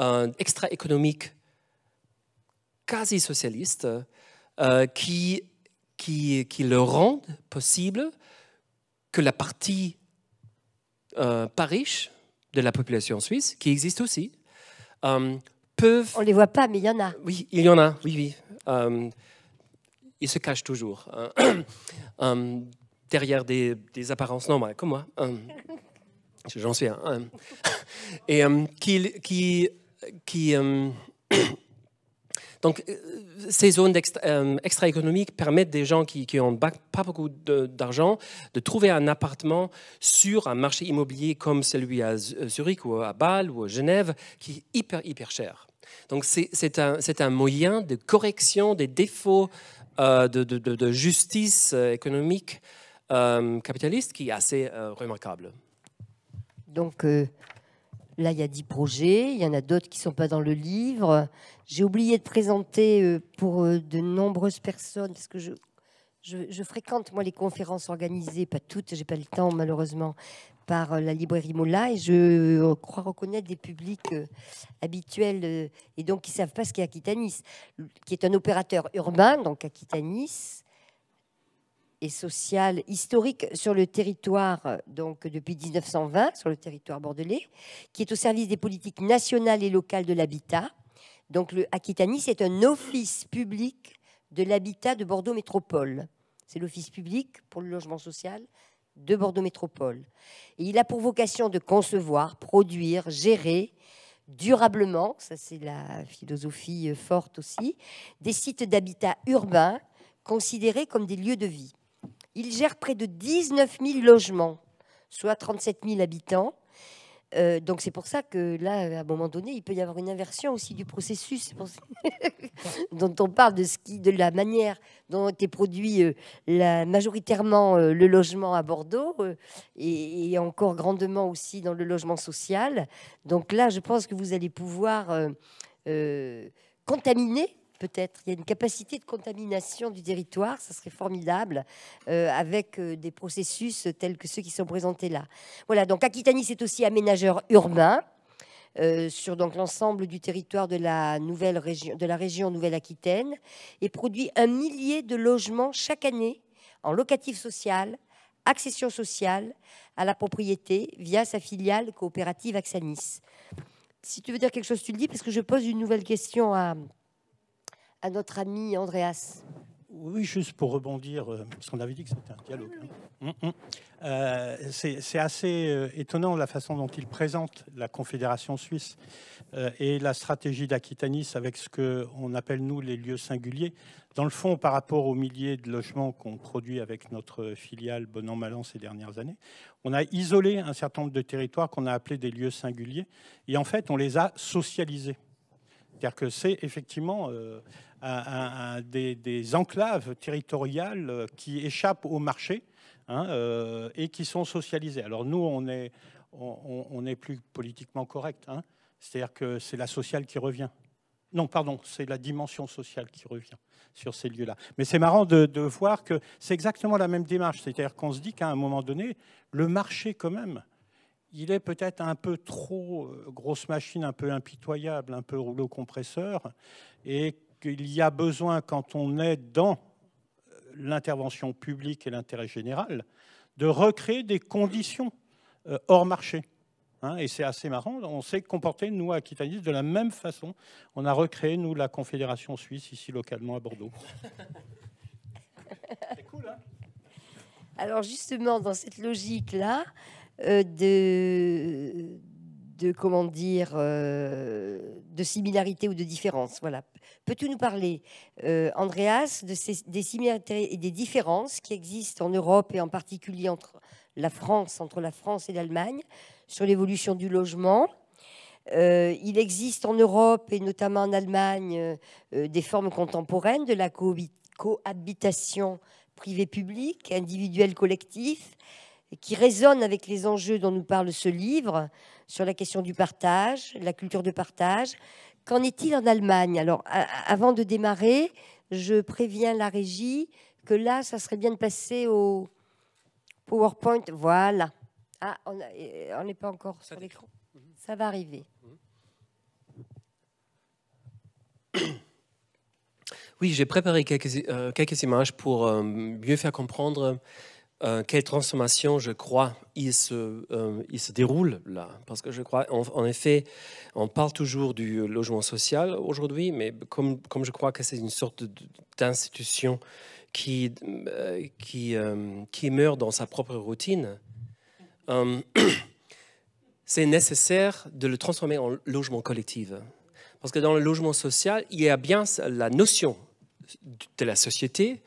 euh, extra-économiques quasi socialistes euh, qui, qui, qui, le rendent possible que la partie pas riche de la population suisse, qui existe aussi, peuvent... On ne les voit pas, mais il y en a. Oui, il y en a, oui, oui. ils se cachent toujours. Hein. derrière des, apparences normales, comme moi. Hein. J'en suis un. Hein. et euh, qui, euh, donc euh, ces zones extraéconomiques permettent des gens qui n'ont pas beaucoup d'argent de, trouver un appartement sur un marché immobilier comme celui à Zurich ou à Bâle ou à Genève, qui est hyper, hyper cher. Donc c'est un, moyen de correction des défauts de, justice économique euh, capitaliste qui est assez euh, remarquable. Donc euh, là, il y a dix projets, il y en a d'autres qui ne sont pas dans le livre. J'ai oublié de présenter pour de nombreuses personnes, parce que je, fréquente moi les conférences organisées, pas toutes, j'ai pas le temps malheureusement, par la librairie Mola et je crois reconnaître des publics habituels et donc qui savent pas ce qu'est Aquitanis, qui est un opérateur urbain, donc Aquitanis, et sociale historique sur le territoire, euh, donc depuis 1920, sur le territoire bordelais, qui est au service des politiques nationales et locales de l'habitat. Donc le Aquitanie, c'est un office public de l'habitat de Bordeaux Métropole. C'est l'office public pour le logement social de Bordeaux Métropole. Et il a pour vocation de concevoir, produire, gérer durablement, ça c'est la philosophie euh, forte aussi, des sites d'habitat urbain considérés comme des lieux de vie. Il gère près de 19 000 logements, soit 37 000 habitants. Euh, donc c'est pour ça que là, à un moment donné, il peut y avoir une inversion aussi du processus dont on parle de ce qui, de la manière dont est produit euh, la, majoritairement euh, le logement à Bordeaux et, encore grandement aussi dans le logement social. Donc là, je pense que vous allez pouvoir contaminer peut-être. Il y a une capacité de contamination du territoire, ça serait formidable, euh, avec euh, des processus tels que ceux qui sont présentés là. Voilà, donc Aquitanie, c'est aussi aménageur urbain. Euh, sur donc l'ensemble du territoire de la nouvelle région, de la région Nouvelle-Aquitaine, et produit un millier de logements chaque année en locatif social, accession sociale à la propriété via sa filiale coopérative Axanis. Si tu veux dire quelque chose, tu le dis, parce que je pose une nouvelle question à, à notre ami Andreas. Oui, juste pour rebondir, euh, parce qu'on avait dit que c'était un dialogue. Hein. Mm, mm. Euh, c'est assez euh, étonnant la façon dont il présente la Confédération suisse et la stratégie d'Aquitanis avec ce qu'on appelle, nous, les lieux singuliers. Dans le fond, par rapport aux milliers de logements qu'on produit avec notre filiale Bonan Malan ces dernières années, on a isolé un certain nombre de territoires qu'on a appelés des lieux singuliers et en fait, on les a socialisés. C'est-à-dire que c'est effectivement euh, des, enclaves territoriales euh, qui échappent au marché hein, euh, et qui sont socialisées. Alors nous, on n'est plus politiquement correct. Hein. C'est-à-dire que c'est la sociale qui revient. Non, pardon, c'est la dimension sociale qui revient sur ces lieux-là. Mais c'est marrant de, voir que c'est exactement la même démarche. C'est-à-dire qu'on se dit qu'à un moment donné, le marché quand même il est peut-être un peu trop euh, grosse machine, un peu impitoyable, un peu rouleau compresseur, et qu'il y a besoin, quand on est dans euh, l'intervention publique et l'intérêt général, de recréer des conditions euh, hors marché. Hein, et c'est assez marrant, on s'est comporté, nous, à de la même façon. On a recréé, nous, la Confédération suisse, ici localement à Bordeaux. c'est cool, hein Alors justement, dans cette logique-là, euh, de, de, comment dire, euh, de similarité ou de différence. Voilà. Peux-tu nous parler, euh, Andreas, de des similarités et des différences qui existent en Europe et en particulier entre la France, entre la France et l'Allemagne, sur l'évolution du logement il existe en Europe et notamment en Allemagne des formes contemporaines de la cohabitation privée-publique, individuelle-collectif, qui résonne avec les enjeux dont nous parle ce livre sur la question du partage, la culture de partage. Qu'en est-il en Allemagne Alors, avant de démarrer, je préviens la régie que là, ça serait bien de passer au PowerPoint. Voilà. Ah, on n'est pas encore sur l'écran. Mhm. Ça va arriver. Oui, j'ai préparé quelques, euh, images pour euh, mieux faire comprendre euh, quelle transformation, je crois, il se, euh, il se déroule là. Parce que je crois, en, effet, on parle toujours du logement social aujourd'hui, mais comme, comme je crois que c'est une sorte d'institution qui, euh, qui, qui meurt dans sa propre routine, c'est nécessaire de le transformer en logement collectif. Parce que dans le logement social, il y a bien la notion de la société,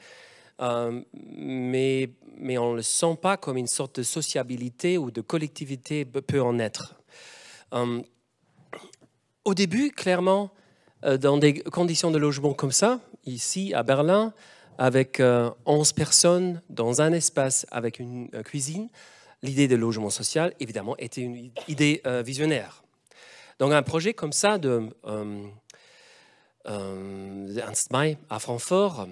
euh, mais, on ne le sent pas comme une sorte de sociabilité ou de collectivité peut en être. Euh, au début, clairement, euh, dans des conditions de logement comme ça, ici à Berlin, avec 11 personnes dans un espace avec une cuisine, l'idée de logement social, évidemment, était une idée visionnaire. Donc un projet comme ça de Ernst May à Francfort,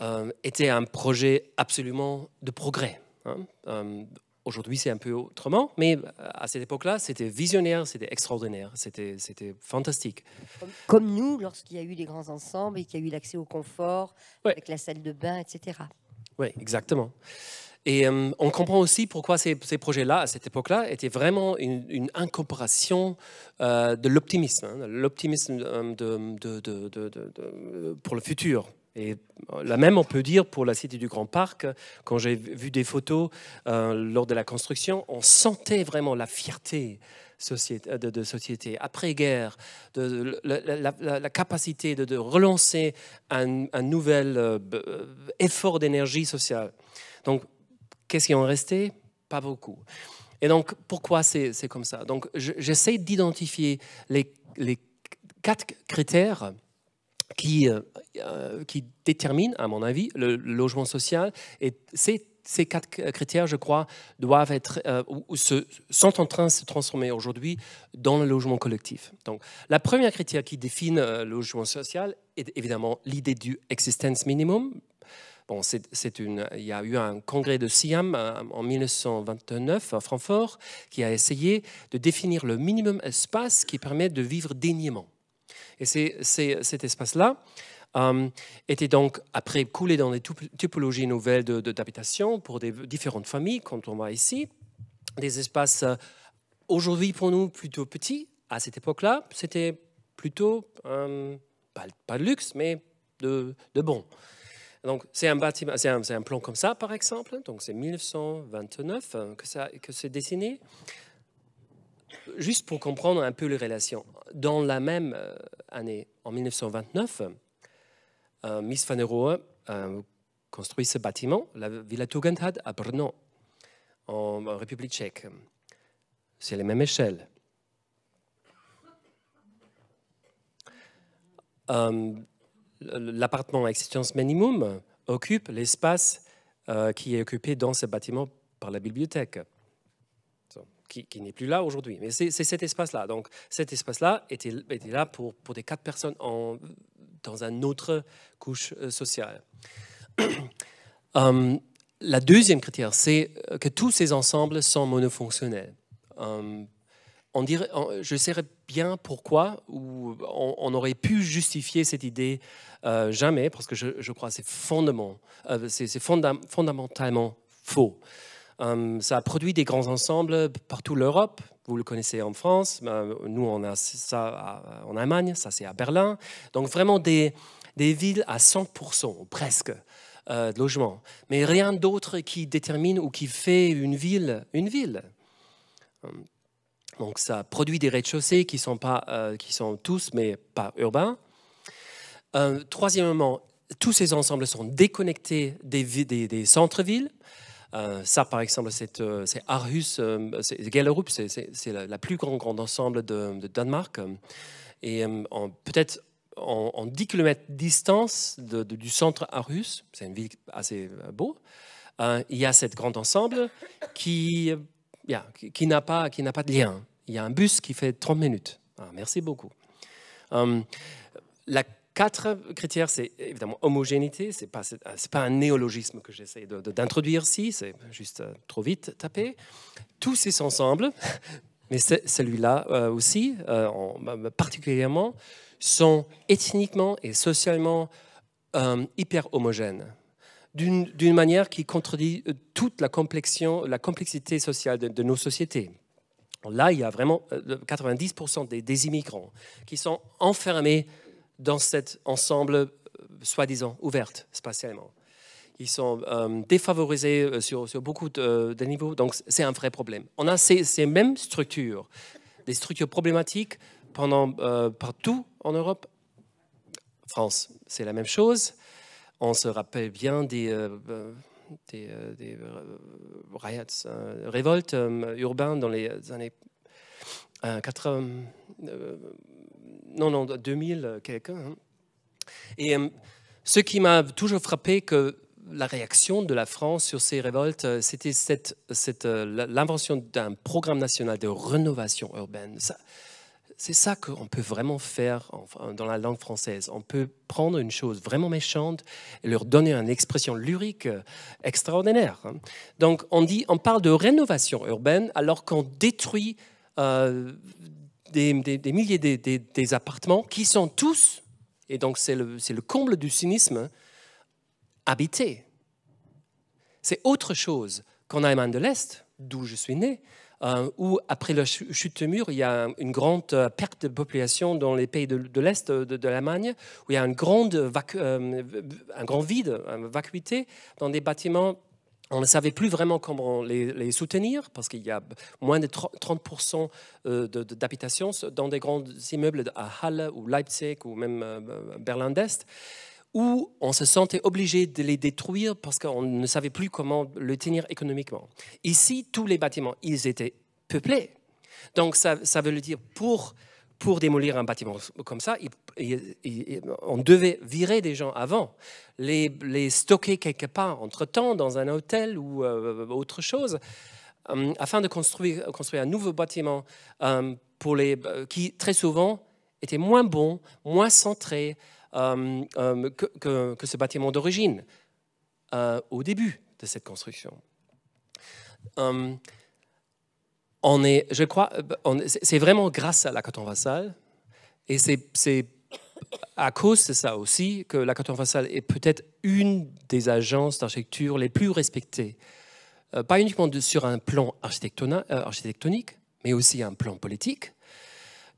euh, était un projet absolument de progrès. Hein. Euh, aujourd'hui, c'est un peu autrement, mais euh, à cette époque-là, c'était visionnaire, c'était extraordinaire, c'était fantastique. Comme, nous, lorsqu'il y a eu les grands ensembles et qu'il y a eu l'accès au confort, avec la salle de bain, etc. Oui, exactement. Et on comprend aussi pourquoi ces, projets-là, à cette époque-là, étaient vraiment une, incorporation de l'optimisme, hein, l'optimisme de, pour le futur. Et la même, on peut dire pour la cité du Grand Parc, quand j'ai vu des photos euh, lors de la construction, on sentait vraiment la fierté de, de, société après-guerre, de, la, capacité de, relancer un, nouvel euh, euh, effort d'énergie sociale. Donc, qu'est-ce qui en restait Pas beaucoup. Et donc, pourquoi c'est comme ça Donc, j'essaie d'identifier les, les, quatre critères qui, euh, euh, qui détermine, à mon avis, le, logement social. Et ces quatre critères, je crois, doivent être, euh, ou se, sont en train de se transformer aujourd'hui dans le logement collectif. Donc, la première critère qui définit le logement social est évidemment l'idée du existence minimum. Bon, c'est, une, il y a eu un congrès de Siam en 1929 à Francfort qui a essayé de définir le minimum espace qui permet de vivre dignement. Et cet espace-là euh, était donc après coulé dans des typologies nouvelles d'habitation pour des différentes familles, quand on voit ici, des espaces euh, aujourd'hui pour nous plutôt petits. À cette époque-là, c'était plutôt, euh, pas, de luxe, mais de, bon. Donc, c'est un, plan comme ça, par exemple. Donc, c'est 1929 que c'est dessiné. Juste pour comprendre un peu les relations, dans la même euh, année, en 1929, euh, Miss Van der Rohe euh, construit ce bâtiment, la Villa Tugendhat à Brno, en, République tchèque. C'est la même échelle. L'appartement à existence minimum occupe l'espace qui est occupé dans ce bâtiment par la bibliothèque qui, n'est plus là aujourd'hui. Mais c'est cet espace-là. Donc cet espace-là était, était, là pour, pour des quatre personnes en, dans une autre couche euh, sociale. Hum, la deuxième critère, c'est euh, que tous ces ensembles sont monofonctionnels. Hum, on dirait, je ne saurais bien pourquoi, ou on, aurait pu justifier cette idée euh, jamais, parce que je, crois que c'est fondamentalement faux. Euh, ça a produit des grands ensembles partout l'Europe. Vous le connaissez en France, ben, nous on a ça en Allemagne, ça c'est à Berlin. Donc vraiment des, villes à 100%, presque, euh, de logements. Mais rien d'autre qui détermine ou qui fait une ville une ville. Donc ça produit des rez-de-chaussée qui, sont pas, euh, qui sont tous, mais pas urbains. troisièmement, tous ces ensembles sont déconnectés des centres-villes. Euh, ça, par exemple, c'est Aarhus, euh, euh, Gellerup, c'est la, plus grande, ensemble de, Danemark. Et peut-être en, 10 km distance de, distance du centre Aarhus, c'est une ville assez beau, il y a cette grande ensemble qui, qui, n'a pas, pas de lien. Il y a un bus qui fait 30 minutes. Ah, merci beaucoup. Euh, la Quatre critères, c'est évidemment homogénéité, ce n'est pas, euh, pas, un néologisme que j'essaie d'introduire ici, c'est juste euh, trop vite tapé. Tous ces ensembles, mais celui-là euh, aussi, bah, bah, particulièrement, sont ethniquement et socialement hyper homogènes d'une manière qui contredit toute la, la complexité sociale de, nos sociétés. Là, il y a vraiment 90% des, immigrants qui sont enfermés dans cet ensemble euh, soi-disant ouverte spatialement. Ils sont euh, défavorisés euh, sur, sur beaucoup de, niveaux, donc c'est un vrai problème. On a ces, mêmes structures, des structures problématiques pendant, partout en Europe. France, c'est la même chose. On se rappelle bien des, des, des révoltes urbaines dans les années euh, euh, euh, non, non, 2000 quelqu'un. Hein. Et ce qui m'a toujours frappé, que la réaction de la France sur ces révoltes, c'était cette, cette, l'invention d'un programme national de rénovation urbaine. c'est ça qu'on peut vraiment faire dans la langue française. On peut prendre une chose vraiment méchante et leur donner une expression lyrique extraordinaire. Hein. Donc on dit, on parle de rénovation urbaine alors qu'on détruit euh, des, milliers des, appartements qui sont tous, et donc c'est le, le, comble du cynisme, habités. C'est autre chose qu'en Allemagne de l'Est, d'où je suis né, euh, où après la chute du mur, il y a une grande euh, perte de population dans les pays de, l'Est de, l'Allemagne, où il y a grande un grand vide, une vacuité dans des bâtiments on ne savait plus vraiment comment les, soutenir parce qu'il y a moins de 30% euh, d'habitations dans des grands immeubles à Halle ou Leipzig ou même euh, euh, berlin dest où on se sentait obligé de les détruire parce qu'on ne savait plus comment le tenir économiquement. Ici, tous les bâtiments, ils étaient peuplés. Donc ça, ça veut dire pour pour démolir un bâtiment comme ça, on devait virer des gens avant, les, stocker quelque part, entre-temps, dans un hôtel ou euh, autre chose, euh, afin de construire, un nouveau bâtiment euh, pour les, qui, très souvent, était moins bon, moins centré que, ce bâtiment d'origine au début de cette construction on est, je crois, euh, c'est vraiment grâce à la vassal, et c'est à cause de ça aussi que la vassal est peut-être une des agences d'architecture les plus respectées, euh, pas uniquement sur un plan euh, architectonique, mais aussi un plan politique,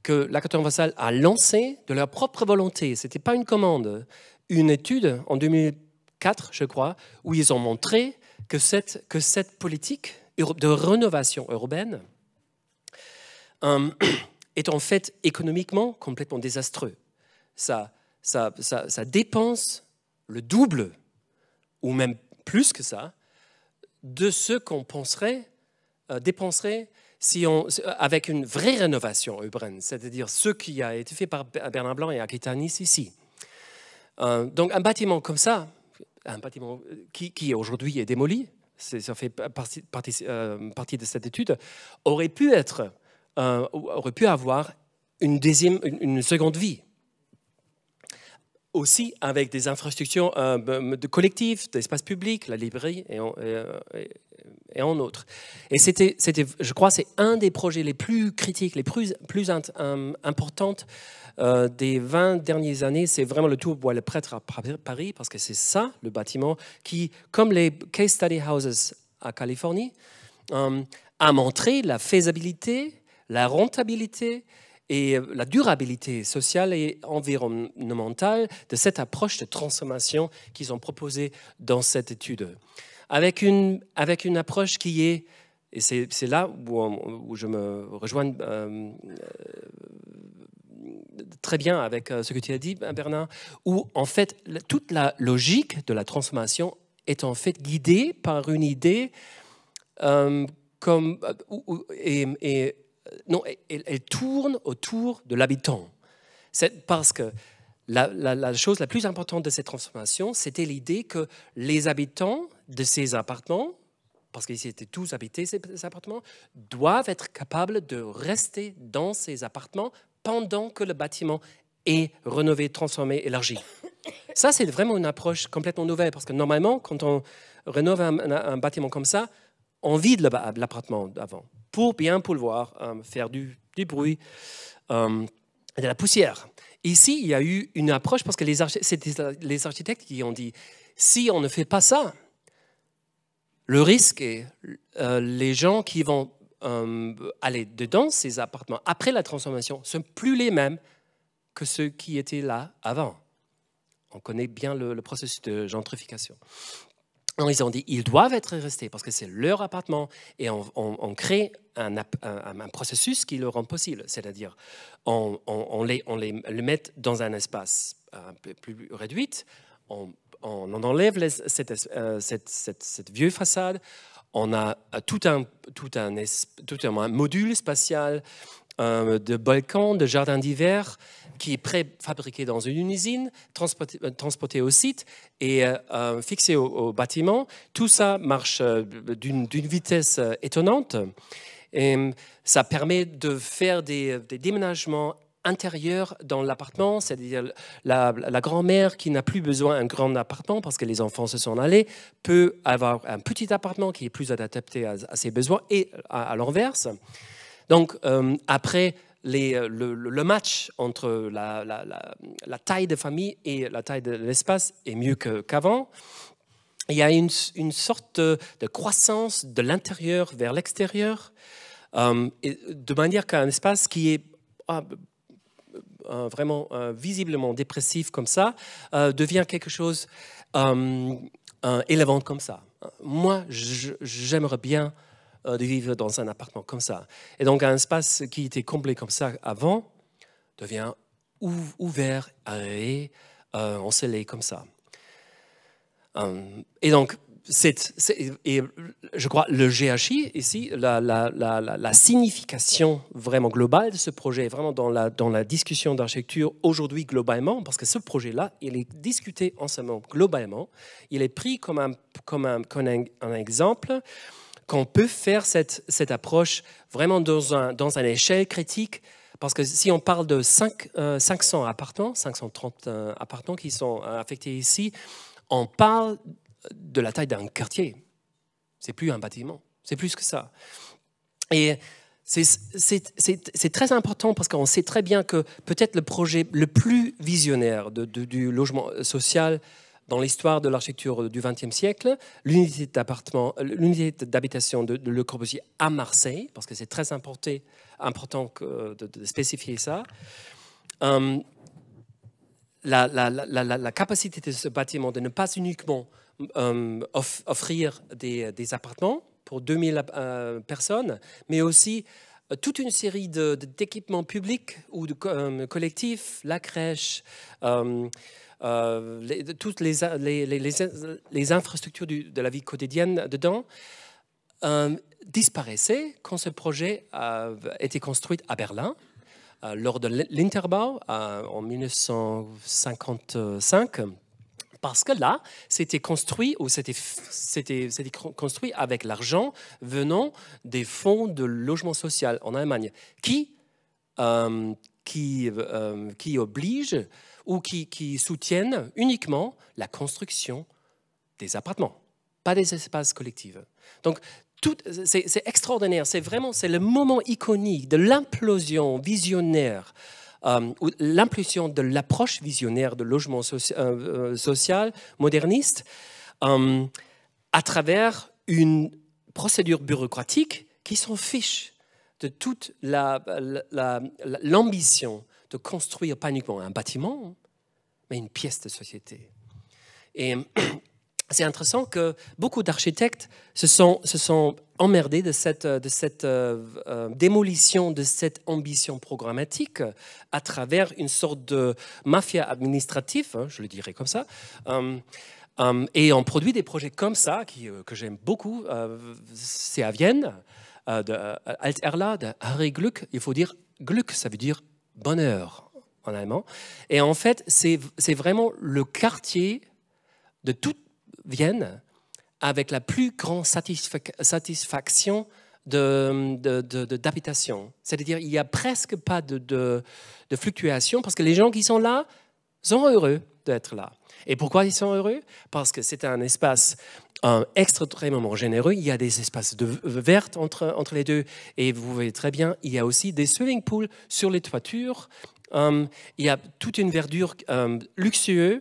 que la vassal a lancé de leur propre volonté, ce n'était pas une commande, une étude en 2004, je crois, où ils ont montré que cette, que cette politique de rénovation urbaine est en fait économiquement complètement désastreux. Ça, dépense le double, ou même plus que ça, de ce qu'on penserait, euh, dépenserait si on, euh, avec une vraie rénovation urbaine, c'est-à-dire ce qui a été fait par Bernard Blanc et Aquitanis ici. Euh, donc un bâtiment comme ça, un bâtiment qui, aujourd'hui est démoli, ça fait partie, de cette étude, aurait pu être euh, aurait pu avoir une, deuxième, une, seconde vie. Aussi avec des infrastructures euh, ben, de collectives, d'espace public, la librairie et, en, et, euh, en autres. Et c'était, je crois, c'est un des projets les plus critiques, les plus, plus des 20 dernières années, c'est vraiment le tour bois le prêtre à Paris, parce que c'est ça, le bâtiment, qui, comme les case study houses à Californie, a montré la faisabilité la rentabilité et euh, la durabilité sociale et environnementale de cette approche de transformation qu'ils ont proposée dans cette étude. Avec une, avec une approche qui est, et c'est là où, je me rejoins euh, euh, très bien avec ce que tu as dit, Bernard, où en fait toute la logique de la transformation est en fait guidée par une idée comme, et euh, non, elle, tourne autour de l'habitant. C'est parce que la, chose la plus importante de cette transformation, c'était l'idée que les habitants de ces appartements, parce qu'ils étaient tous habités, ces, appartements, doivent être capables de rester dans ces appartements pendant que le bâtiment est rénové, transformé, élargi. Ça, c'est vraiment une approche complètement nouvelle, parce que normalement, quand on rénove un, un bâtiment comme ça, on vide l'appartement avant pour bien pouvoir euh, faire du, bruit euh, de la poussière. Ici, il y a eu une approche parce que les, les architectes qui ont dit, si on ne fait pas ça, le risque est euh, les gens qui vont aller dedans ces appartements après la transformation ne sont plus les mêmes que ceux qui étaient là avant. On connaît bien le, le processus de gentrification ils ont dit ils doivent être restés parce que c'est leur appartement et on, crée un, un, processus qui le rend possible, c'est-à-dire on, les, on les, met dans un espace un euh, peu plus réduit, on, enlève cette, euh, vieille façade, on a euh, tout un, tout un, tout un module spatial euh, de balcons, de jardins d'hiver qui est préfabriqué dans une usine, transporté, euh, au site et euh, fixé au, bâtiment. Tout ça marche d'une vitesse étonnante. Et ça permet de faire des, déménagements intérieurs dans l'appartement, c'est-à-dire la, la grand-mère qui n'a plus besoin d'un grand appartement parce que les enfants se sont allés, peut avoir un petit appartement qui est plus adapté à, ses besoins et à l'inverse. Donc, euh, après les, euh, le, match entre la, taille de famille et la taille de l'espace est mieux qu'avant. Il y a une, sorte de, croissance de l'intérieur vers l'extérieur, euh, de manière qu'un espace qui est ah, vraiment visiblement dépressif comme ça devient quelque chose élevant comme ça. Moi, j'aimerais bien euh, de vivre dans un appartement comme ça. Et donc un espace qui était complet comme ça avant devient ouvert, aéré, euh, comme ça. Euh, et donc, et je crois le GHI ici, la, la, la, la, signification vraiment globale de ce projet, vraiment dans la, dans la discussion d'architecture aujourd'hui globalement, parce que ce projet-là, il est discuté en globalement, il est pris comme un, comme un, comme un exemple qu'on peut faire cette, approche vraiment dans un, dans échelle critique, parce que si on parle de 500 euh, appartements, 530 euh, appartements qui sont euh, affectés ici, on parle de la taille d'un quartier. C'est plus un bâtiment, c'est plus que ça. Et c'est très important parce qu'on sait très bien que peut-être le projet le plus visionnaire du logement social dans l'histoire de l'architecture du XXe siècle, l'unité d'habitation de, Le Corbusier à Marseille, parce que c'est très important, important de, spécifier ça. Euh, la, capacité de ce bâtiment de ne pas uniquement euh, offrir des, appartements pour 2000 euh, personnes, mais aussi toute une série d'équipements publics ou de, collectifs, la crèche. Euh, toutes les, infrastructures de la vie quotidienne dedans, euh, disparaissaient quand ce projet a été construit à Berlin euh, lors de l'Interbau en 1955 parce que là, c'était construit ou c'était construit avec l'argent venant des fonds de logement social en Allemagne, qui qui, qui oblige ou qui, soutiennent uniquement la construction des appartements, pas des espaces collectifs. Donc, c'est extraordinaire, c'est vraiment c'est le moment iconique de l'implosion visionnaire, euh, ou l'implosion de l'approche visionnaire de logement euh, euh, social moderniste euh, à travers une procédure bureaucratique qui s'en fiche de toute l'ambition construire pas uniquement un bâtiment, mais une pièce de société. Et c'est intéressant que beaucoup d'architectes se sont, se sont emmerdés de cette, de cette euh, euh, démolition de cette ambition programmatique à travers une sorte de mafia administrative, hein, je le dirais comme ça. Euh, et ont produit des projets comme ça, qui, que j'aime beaucoup. c'est à Vienne, de Alt Erla, de Harry Gluck. Il faut dire Gluck, ça veut dire Bonheur en allemand. Et en fait, c'est vraiment le quartier de toute Vienne avec la plus grande satisfaction d'habitation. De, de, C'est-à-dire, il n'y a presque pas de, de fluctuation parce que les gens qui sont là sont heureux d'être là. Et pourquoi ils sont heureux Parce que c'est un espace extrêmement généreux. Il y a des espaces de verts entre, entre les deux. Et vous voyez très bien, il y a aussi des swimming pools sur les toitures. Hum, il y a toute une verdure hum, luxueuse.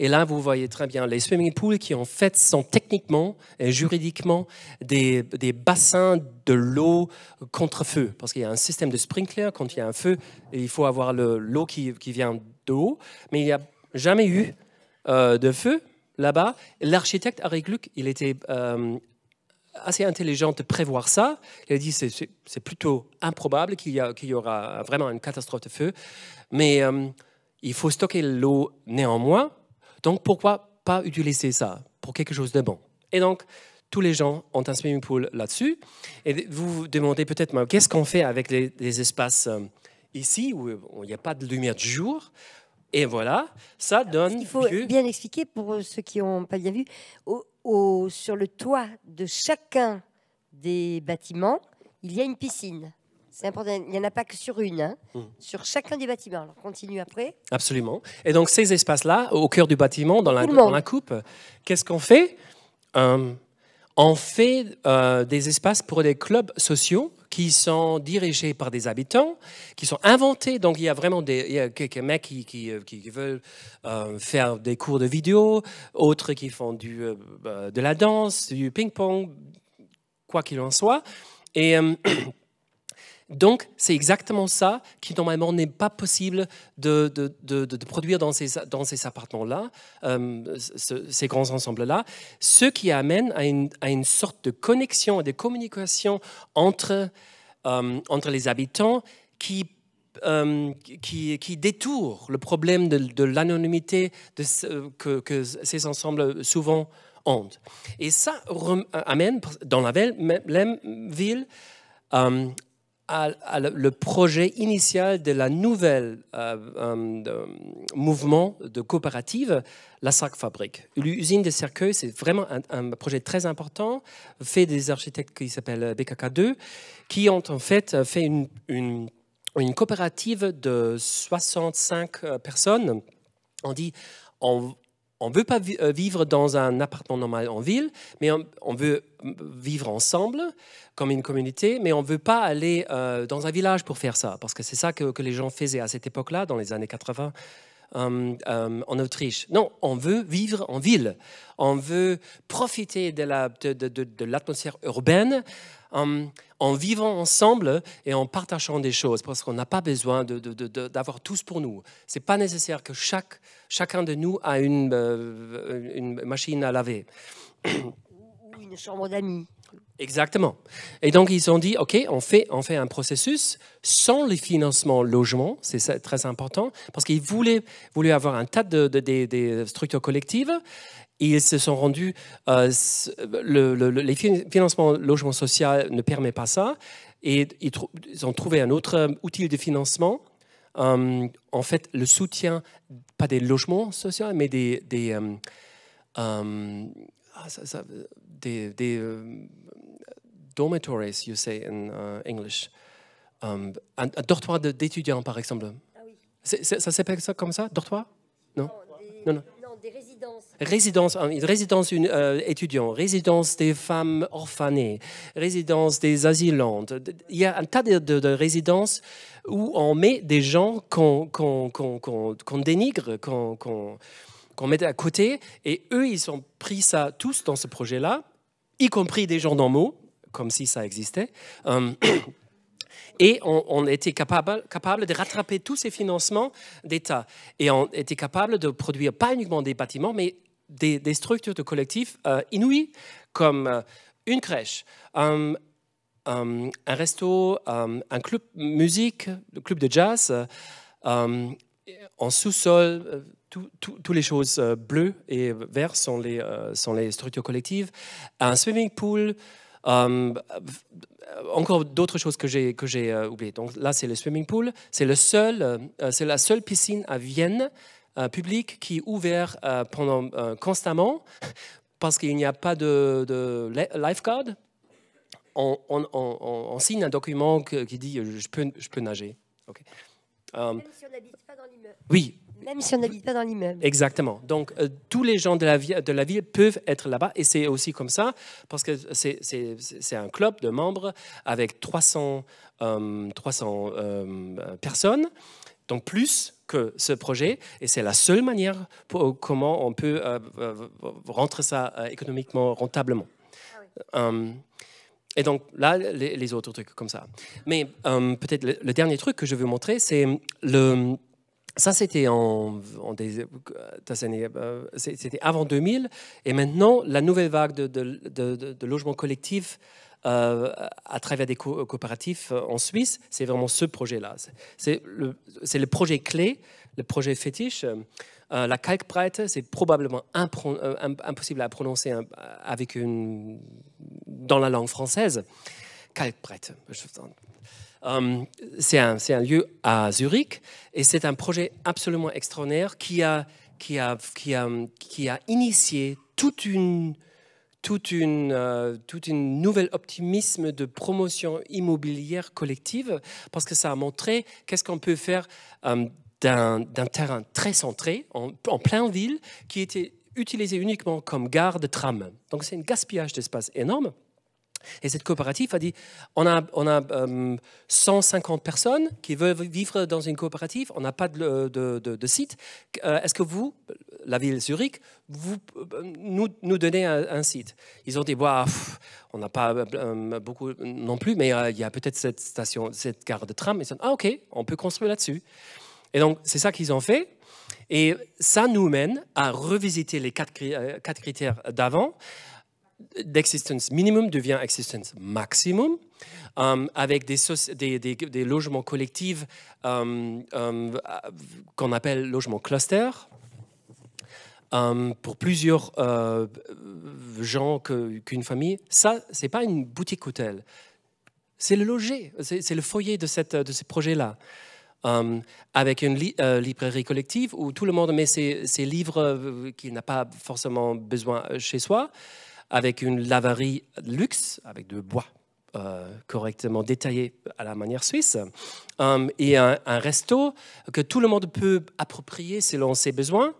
Et là, vous voyez très bien les swimming pools qui en fait sont techniquement et juridiquement des, bassins de l'eau contre feu. Parce qu'il y a un système de sprinkler, quand il y a un feu, il faut avoir l'eau le, qui, qui, vient d'eau, mais il n'y a jamais eu euh, de feu là-bas. L'architecte Harry Gluck, il était euh, assez intelligent de prévoir ça. Il a dit c'est, c'est plutôt improbable qu'il y, a, qu'il y, aura vraiment une catastrophe de feu, mais euh, il faut stocker l'eau néanmoins. Donc pourquoi pas utiliser ça pour quelque chose de bon Et donc tous les gens ont un swimming pool là-dessus. Et vous vous demandez peut-être qu'est-ce qu'on fait avec les espaces ici où il n'y a pas de lumière du jour. Et voilà, ça donne. Il faut bien expliquer pour euh, ceux qui n'ont pas bien vu. Au, sur le toit de chacun des bâtiments, il y a une piscine. C'est important, il n'y en a pas que sur une, hein. hmm. sur chacun des bâtiments. Alors, continue après. Absolument. Et donc, ces espaces-là, au cœur du bâtiment, dans, la, dans la, coupe, qu'est-ce qu'on fait euh, on fait euh, des espaces pour des clubs sociaux qui sont dirigés par des habitants, qui sont inventés. Donc il y a vraiment des, quelques mecs qui, euh, veulent euh, faire des cours de vidéo, autres qui font du, bah, de la danse, du ping-pong, quoi qu'il en soit. Et Donc, c'est exactement ça qui, normalement, n'est pas possible de, de, de, produire dans ces, dans ces appartements-là, euh, ces grands ensembles-là, ce qui amène à une, à une, sorte de connexion et de communication entre, euh, entre les habitants qui euh, qui, qui, détourne le problème de, l'anonymité que, que, ces ensembles souvent ont. Et ça amène dans la même ville à, le projet initial de la nouvelle euh, euh, mouvement de coopérative, la SAC Fabrique. L'usine de Cercueil, c'est vraiment un, projet très important, fait des architectes qui s'appellent BKK2, qui ont en fait fait une, une, une coopérative de 65 euh, personnes. On dit, on, on ne veut pas euh, vivre dans un appartement normal en ville, mais on, veut vivre ensemble comme une communauté, mais on ne veut pas aller euh, dans un village pour faire ça, parce que c'est ça que les gens faisaient à cette époque-là, dans les années 80. Euh, euh, en Autriche. Non, on veut vivre en ville. On veut profiter de l'atmosphère la, de, de, urbaine euh, en vivant ensemble et en partageant des choses, parce qu'on n'a pas besoin d'avoir tous pour nous. Ce n'est pas nécessaire que chaque, chacun de nous ait une, une machine à laver. Ou une chambre d'amis. Exactement. Et donc, ils ont dit, OK, on fait, on fait un processus sans les financements logement, c'est très important, parce qu'ils voulaient, voulaient, avoir un tas de, des structures collectives. ils se sont rendus, euh, les financements logement social ne permet pas ça, et ils, ont trouvé un autre euh, outil de financement, euh, en fait le soutien, pas des logements sociaux, mais des, des ah, dormitories, you say in uh, English. un, um, uh, dortoir d'étudiants, par exemple. Ah oui. ça s'appelle ça comme ça Dortoir non? Non, non, des résidences. Résidence, hein, une, euh, étudiant, résidence des femmes orphanées, résidence des asylantes. Il y a un tas de, résidences où on met des gens qu'on dénigre, qu'on met à côté. Et eux, ils ont pris ça tous dans ce projet-là, y compris des gens normaux, comme si ça existait. Hum, et on, était capable, capable, de rattraper tous ces financements d'État. Et on était capable de produire pas uniquement des bâtiments, mais des, structures de collectifs euh, inouïes, comme euh, une crèche, hum, hum, un resto, un club musique, le club de jazz, euh, en sous-sol. toutes les choses bleues et vertes sont les, sont les structures collectives, un swimming pool, euh, encore d'autres choses que j'ai euh, oubliées. Donc là, c'est le swimming pool. C'est le seul, euh, c'est la seule piscine à Vienne publique qui est ouverte pendant constamment parce qu'il n'y a pas de, de lifeguard. On, signe un document qui dit je peux, nager. Oui, même si on n'habite pas dans l'immeuble. Exactement. Donc, euh, tous les gens de la, ville, de la peuvent être là-bas. Et c'est aussi comme ça, parce que c'est un club de membres avec 300, 300 euh, euh, personnes. Donc, plus que ce projet, et c'est la seule manière pour comment on peut rentrer ça économiquement rentablement. Ah et donc là, les, autres trucs comme ça. Mais peut-être le, le, dernier truc que je veux montrer, c'est le, ça, c'était en, en euh, c'était avant 2000. Et maintenant, la nouvelle vague de, logements collectifs euh, à travers des coopératifs euh, en Suisse, c'est vraiment ce projet-là. C'est le, le, projet clé, le projet fétiche. la Kalkbreite, c'est probablement impossible à prononcer avec une, dans la langue française. Kalkbreite. Euh, c'est un, lieu à Zurich et c'est un projet absolument extraordinaire qui a, initié toute une, toute euh, nouvelle optimisme de promotion immobilière collective parce que ça a montré qu'est-ce qu'on peut faire euh, d'un terrain très centré, en, en plein ville, qui était utilisé uniquement comme gare de tram. Donc c'est un gaspillage d'espace énorme. Et cette coopérative a dit, on a, on a 150 euh, personnes qui veulent vivre dans une coopérative, on n'a pas de, site. Euh, est-ce que vous, la ville Zurich, vous euh, nous, nous donnez un, site Ils ont dit, bah, on n'a pas beaucoup non plus, mais il y a peut-être cette station, cette gare de tram. Ils ont dit, ah ok, on peut construire là-dessus. Et donc, c'est ça qu'ils ont fait. Et ça nous mène à revisiter les quatre, critères d'avant, d'existence minimum devient existence maximum, euh, avec des, des, logements collectifs euh, euh, qu'on appelle logements cluster. pour plusieurs gens qu'une famille, ça, c'est pas une boutique hôtel. C'est le loger, c'est le foyer de, cette, de ce projet-là. avec une librairie collective où tout le monde met ses, livres qu'il n'a pas forcément besoin chez soi avec une laverie luxe, avec de bois euh, correctement détaillé à la manière suisse, euh, et un, resto que tout le monde peut approprier selon ses besoins.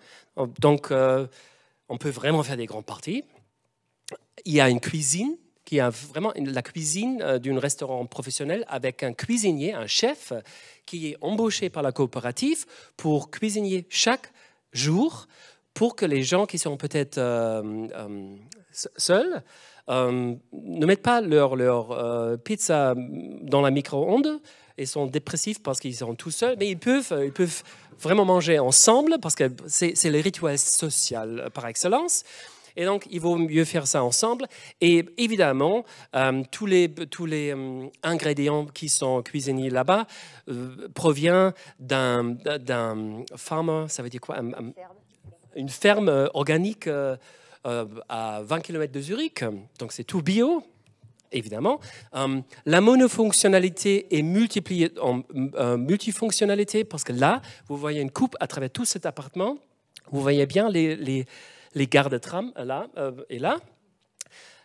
Donc, euh, on peut vraiment faire des grandes parties. Il y a une cuisine qui a vraiment la cuisine d'un restaurant professionnel avec un cuisinier, un chef, qui est embauché par la coopérative pour cuisiner chaque jour pour que les gens qui sont peut-être seuls, euh, ne mettent pas leur, euh, pizza dans la micro-ondes et sont dépressifs parce qu'ils sont tout seuls, mais ils peuvent, euh, ils peuvent vraiment manger ensemble parce que c'est le rituel social par excellence. Et donc, il vaut mieux faire ça ensemble. Et évidemment, tous les, ingrédients qui sont cuisinés là-bas proviennent d'un farmer, ça veut dire quoi Une ferme organique euh, à 20 km de Zurich, donc c'est tout bio, évidemment. Euh, la monofonctionnalité est multipliée en euh, multifonctionnalité parce que là, vous voyez une coupe à travers tout cet appartement. Vous voyez bien les, les, les de tram là et là.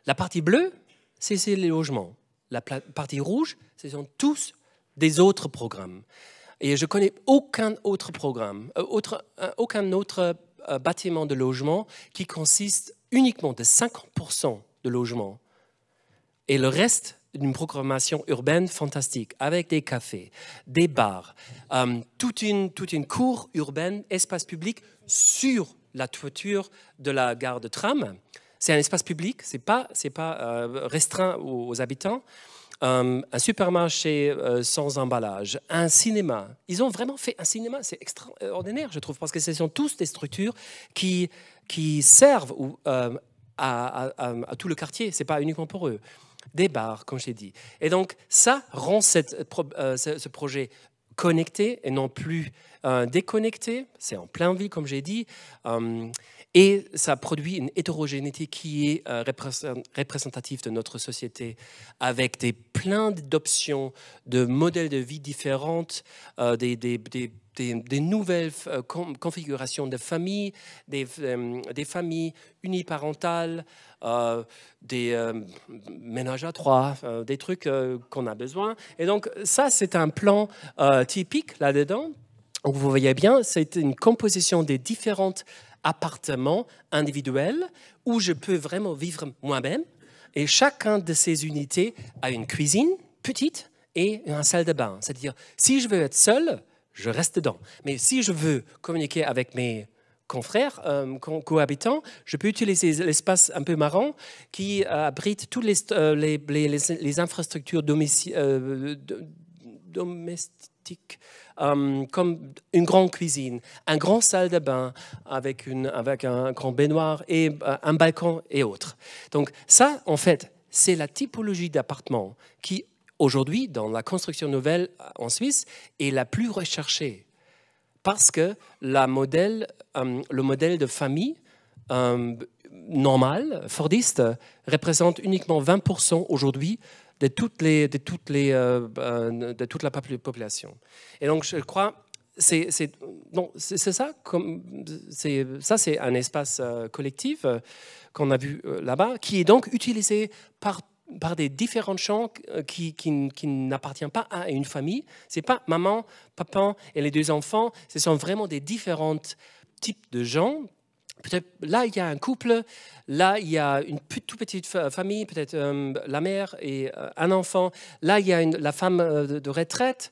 La partie bleue, c'est les logements. La partie rouge, ce sont tous des autres programmes. Et je connais aucun autre programme, autre, aucun autre euh, bâtiment de logement qui consiste uniquement de 50% de logements et le reste d'une programmation urbaine fantastique avec des cafés, des bars, euh, toute, une, cour urbaine, espace public sur la toiture de la gare de tram. C'est un espace public, c'est pas, pas euh, restreint aux habitants. Euh, un supermarché euh, sans emballage, un cinéma. Ils ont vraiment fait un cinéma, c'est extraordinaire, je trouve, parce que ce sont tous des structures qui, qui servent euh, à, tout le quartier, c'est pas uniquement pour eux. Des bars, comme j'ai dit. Et donc, ça rend cette, ce, projet connecté et non plus déconnecté. C'est en plein vie comme j'ai dit. Et ça produit une hétérogénéité qui est euh, représentative de notre société, avec des plein d'options, de modèles de vie différentes, euh, des, des, nouvelles euh, configurations de familles, des, familles uniparentales, des ménages à trois, des trucs qu'on a besoin. Et donc ça, c'est un plan typique là-dedans. Vous voyez bien, c'est une composition des différentes appartement individuel où je peux vraiment vivre moi-même. Et chacun de ces unités a une cuisine petite et une salle de bain. C'est-à-dire, si je veux être seul, je reste dedans. Mais si je veux communiquer avec mes confrères, euh, cohabitants, je peux utiliser l'espace un peu marrant qui abrite toutes les, euh, les, les, infrastructures euh, domestiques. Euh, comme une grande cuisine, un grand salle de bain avec, une, avec un grand baignoire et euh, un balcon et autres. Donc ça, en fait, c'est la typologie d'appartement qui, aujourd'hui, dans la construction nouvelle euh, en Suisse, est la plus recherchée. Parce que la modèle, le modèle de famille normal, fordiste, représente uniquement 20% aujourd'hui euh, euh, de, toute la population. Et donc, je crois c'est ça, ça c'est un espace euh, collectif qu'on a vu là-bas, qui est donc utilisé par, des différents gens qui, n'appartiennent pas à une famille. C'est pas maman, papa et les deux enfants, ce sont vraiment des différents types de gens là, il y a un couple, là, il y a une toute petite famille, peut-être euh, la mère et euh, un enfant, là, il y a la femme euh, de, retraite,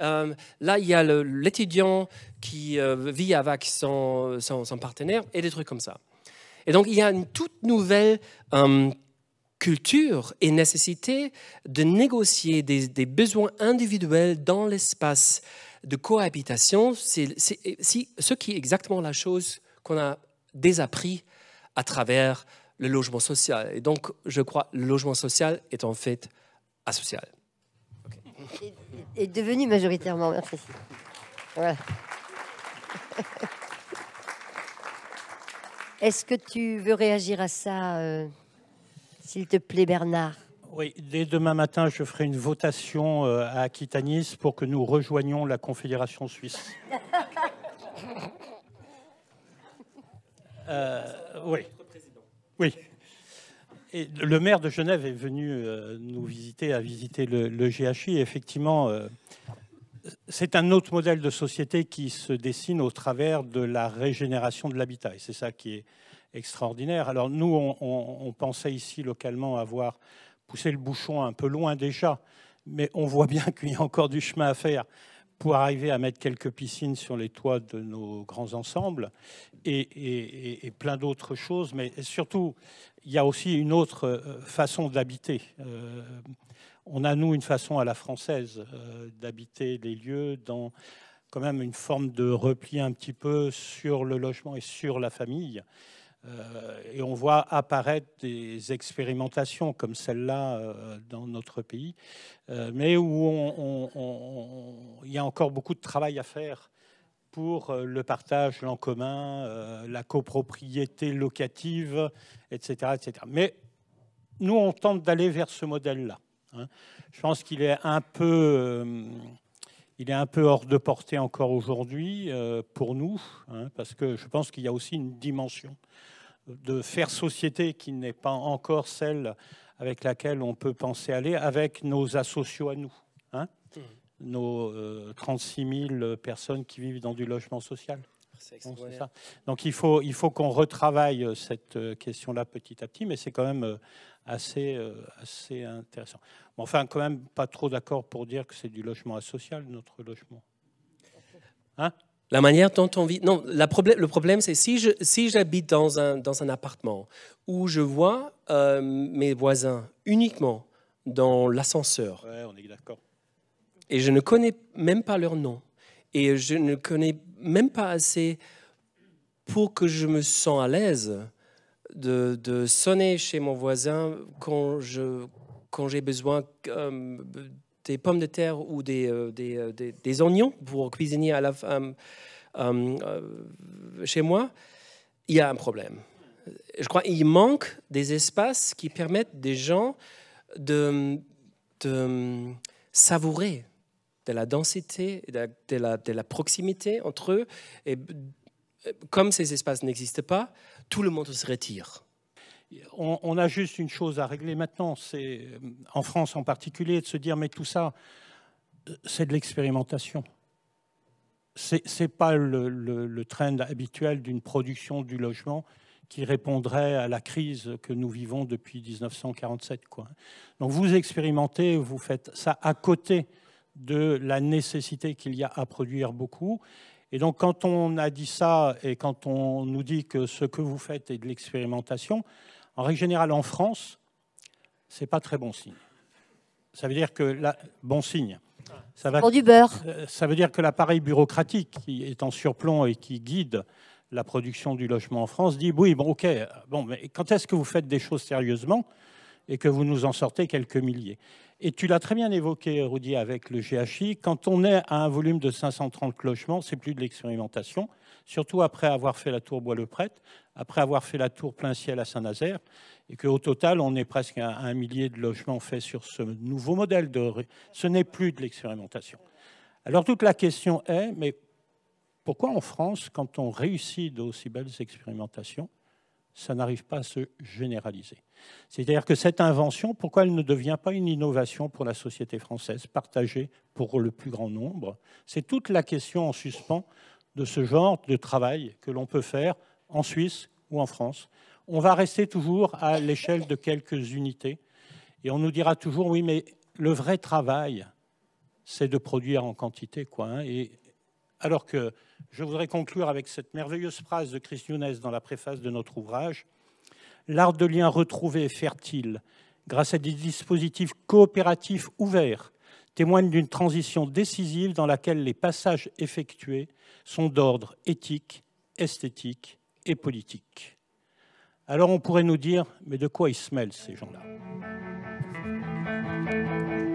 là, il y a l'étudiant qui vit avec son, son, partenaire et des trucs comme ça. Et donc, il y a une toute nouvelle culture et nécessité de négocier des, des besoins individuels dans l'espace de cohabitation, c'est ce qui est exactement la chose qu'on a désappris à travers le logement social. Et donc, je crois, le logement social est en fait asocial. Okay. Est, devenu majoritairement, merci. Est-ce que tu veux réagir à ça, euh, s'il te plaît, Bernard oui, dès demain matin, je ferai une votation euh, à Aquitanis pour que nous rejoignions la Confédération suisse. Euh, oui. Oui. Et le maire de Genève est venu euh, nous visiter, à visiter le, GHI. effectivement, euh, c'est un autre modèle de société qui se dessine au travers de la régénération de l'habitat. c'est ça qui est extraordinaire. Alors nous, on, pensait ici localement avoir poussé le bouchon un peu loin déjà, mais on voit bien qu'il y a encore du chemin à faire pour arriver à mettre quelques piscines sur les toits de nos grands ensembles et, plein d'autres choses. Mais surtout, il y a aussi une autre euh, façon d'habiter. Euh, on a, nous, une façon à la française euh, d'habiter les lieux dans quand même une forme de repli un petit peu sur le logement et sur la famille. Euh, et on voit apparaître des expérimentations comme celle-là euh, dans notre pays, euh, mais où il y a encore beaucoup de travail à faire pour le partage, l'en commun, la copropriété locative, etc. etc. Mais nous, on tente d'aller vers ce modèle-là. Hein. Je pense qu'il est un peu il est un peu hors de portée encore aujourd'hui euh, pour nous, hein, parce que je pense qu'il y a aussi une dimension de faire société qui n'est pas encore celle avec laquelle on peut penser aller, avec nos associés à nous, hein, mmh. nos 36 euh, 000 personnes qui vivent dans du logement social. Donc, ça. Donc il faut, il faut qu'on retravaille euh, cette euh, question-là petit à petit, mais c'est quand même euh, assez, assez intéressant. enfin, quand même pas trop d'accord pour dire que c'est du logement asocial, notre logement. Hein la manière dont on vit. Non, la problème, le problème, c'est si je, si j'habite dans un, dans un appartement où je vois mes voisins uniquement dans l'ascenseur. d'accord. Et je ne connais même pas leur nom et je ne connais même pas assez pour que je me sens à l'aise de, sonner chez mon voisin quand je quand j'ai besoin euh, des pommes de terre ou des, euh, euh, des, des, oignons pour cuisiner à la chez moi, il y a un problème. Je crois qu'il manque des espaces qui permettent des gens de, de savourer de la densité, de, la, proximité entre eux. Et euh, comme ces espaces n'existent pas, tout le monde se retire. On, a juste une chose à régler maintenant, c'est euh, en France en particulier, de se dire mais tout ça, euh, c'est de l'expérimentation. Ce n'est pas le, trend habituel d'une production du logement qui répondrait à la crise que nous vivons depuis 1947. Quoi. Donc vous expérimentez, vous faites ça à côté de la nécessité qu'il y a à produire beaucoup. Et donc quand on a dit ça et quand on nous dit que ce que vous faites est de l'expérimentation, en règle générale en France, ce n'est pas très bon signe. Ça veut dire que la bon signe. Euh, ça veut dire que l'appareil bureaucratique qui est en surplomb et qui guide la production du logement en France dit oui, bon, ok, mais quand est-ce que vous faites des choses sérieusement et que vous nous en sortez quelques milliers. Et tu l'as très bien évoqué, Rudy, avec le GHI. Quand on est à un volume de 530 logements, c'est plus de l'expérimentation, surtout après avoir fait la tour Bois-le-Prêtre, après avoir fait la tour plein ciel à Saint-Nazaire, et qu'au total, on est presque à un millier de logements faits sur ce nouveau modèle. De... Ce n'est plus de l'expérimentation. Alors toute la question est, mais pourquoi en France, quand on réussit d'aussi belles expérimentations, ça n'arrive pas à se généraliser. C'est-à-dire que cette invention, pourquoi elle ne devient pas une innovation pour la société française, partagée pour le plus grand nombre C'est toute la question en suspens de ce genre de travail que l'on peut faire en Suisse ou en France. On va rester toujours à l'échelle de quelques unités et on nous dira toujours oui, mais le vrai travail, c'est de produire en quantité, quoi. Hein, et alors que je voudrais conclure avec cette merveilleuse phrase de Chris Younes dans la préface de notre ouvrage. L'art de lien retrouvé et fertile, grâce à des dispositifs coopératifs ouverts, témoigne d'une transition décisive dans laquelle les passages effectués sont d'ordre éthique, esthétique et politique. Alors on pourrait nous dire, mais de quoi ils se mêlent ces gens-là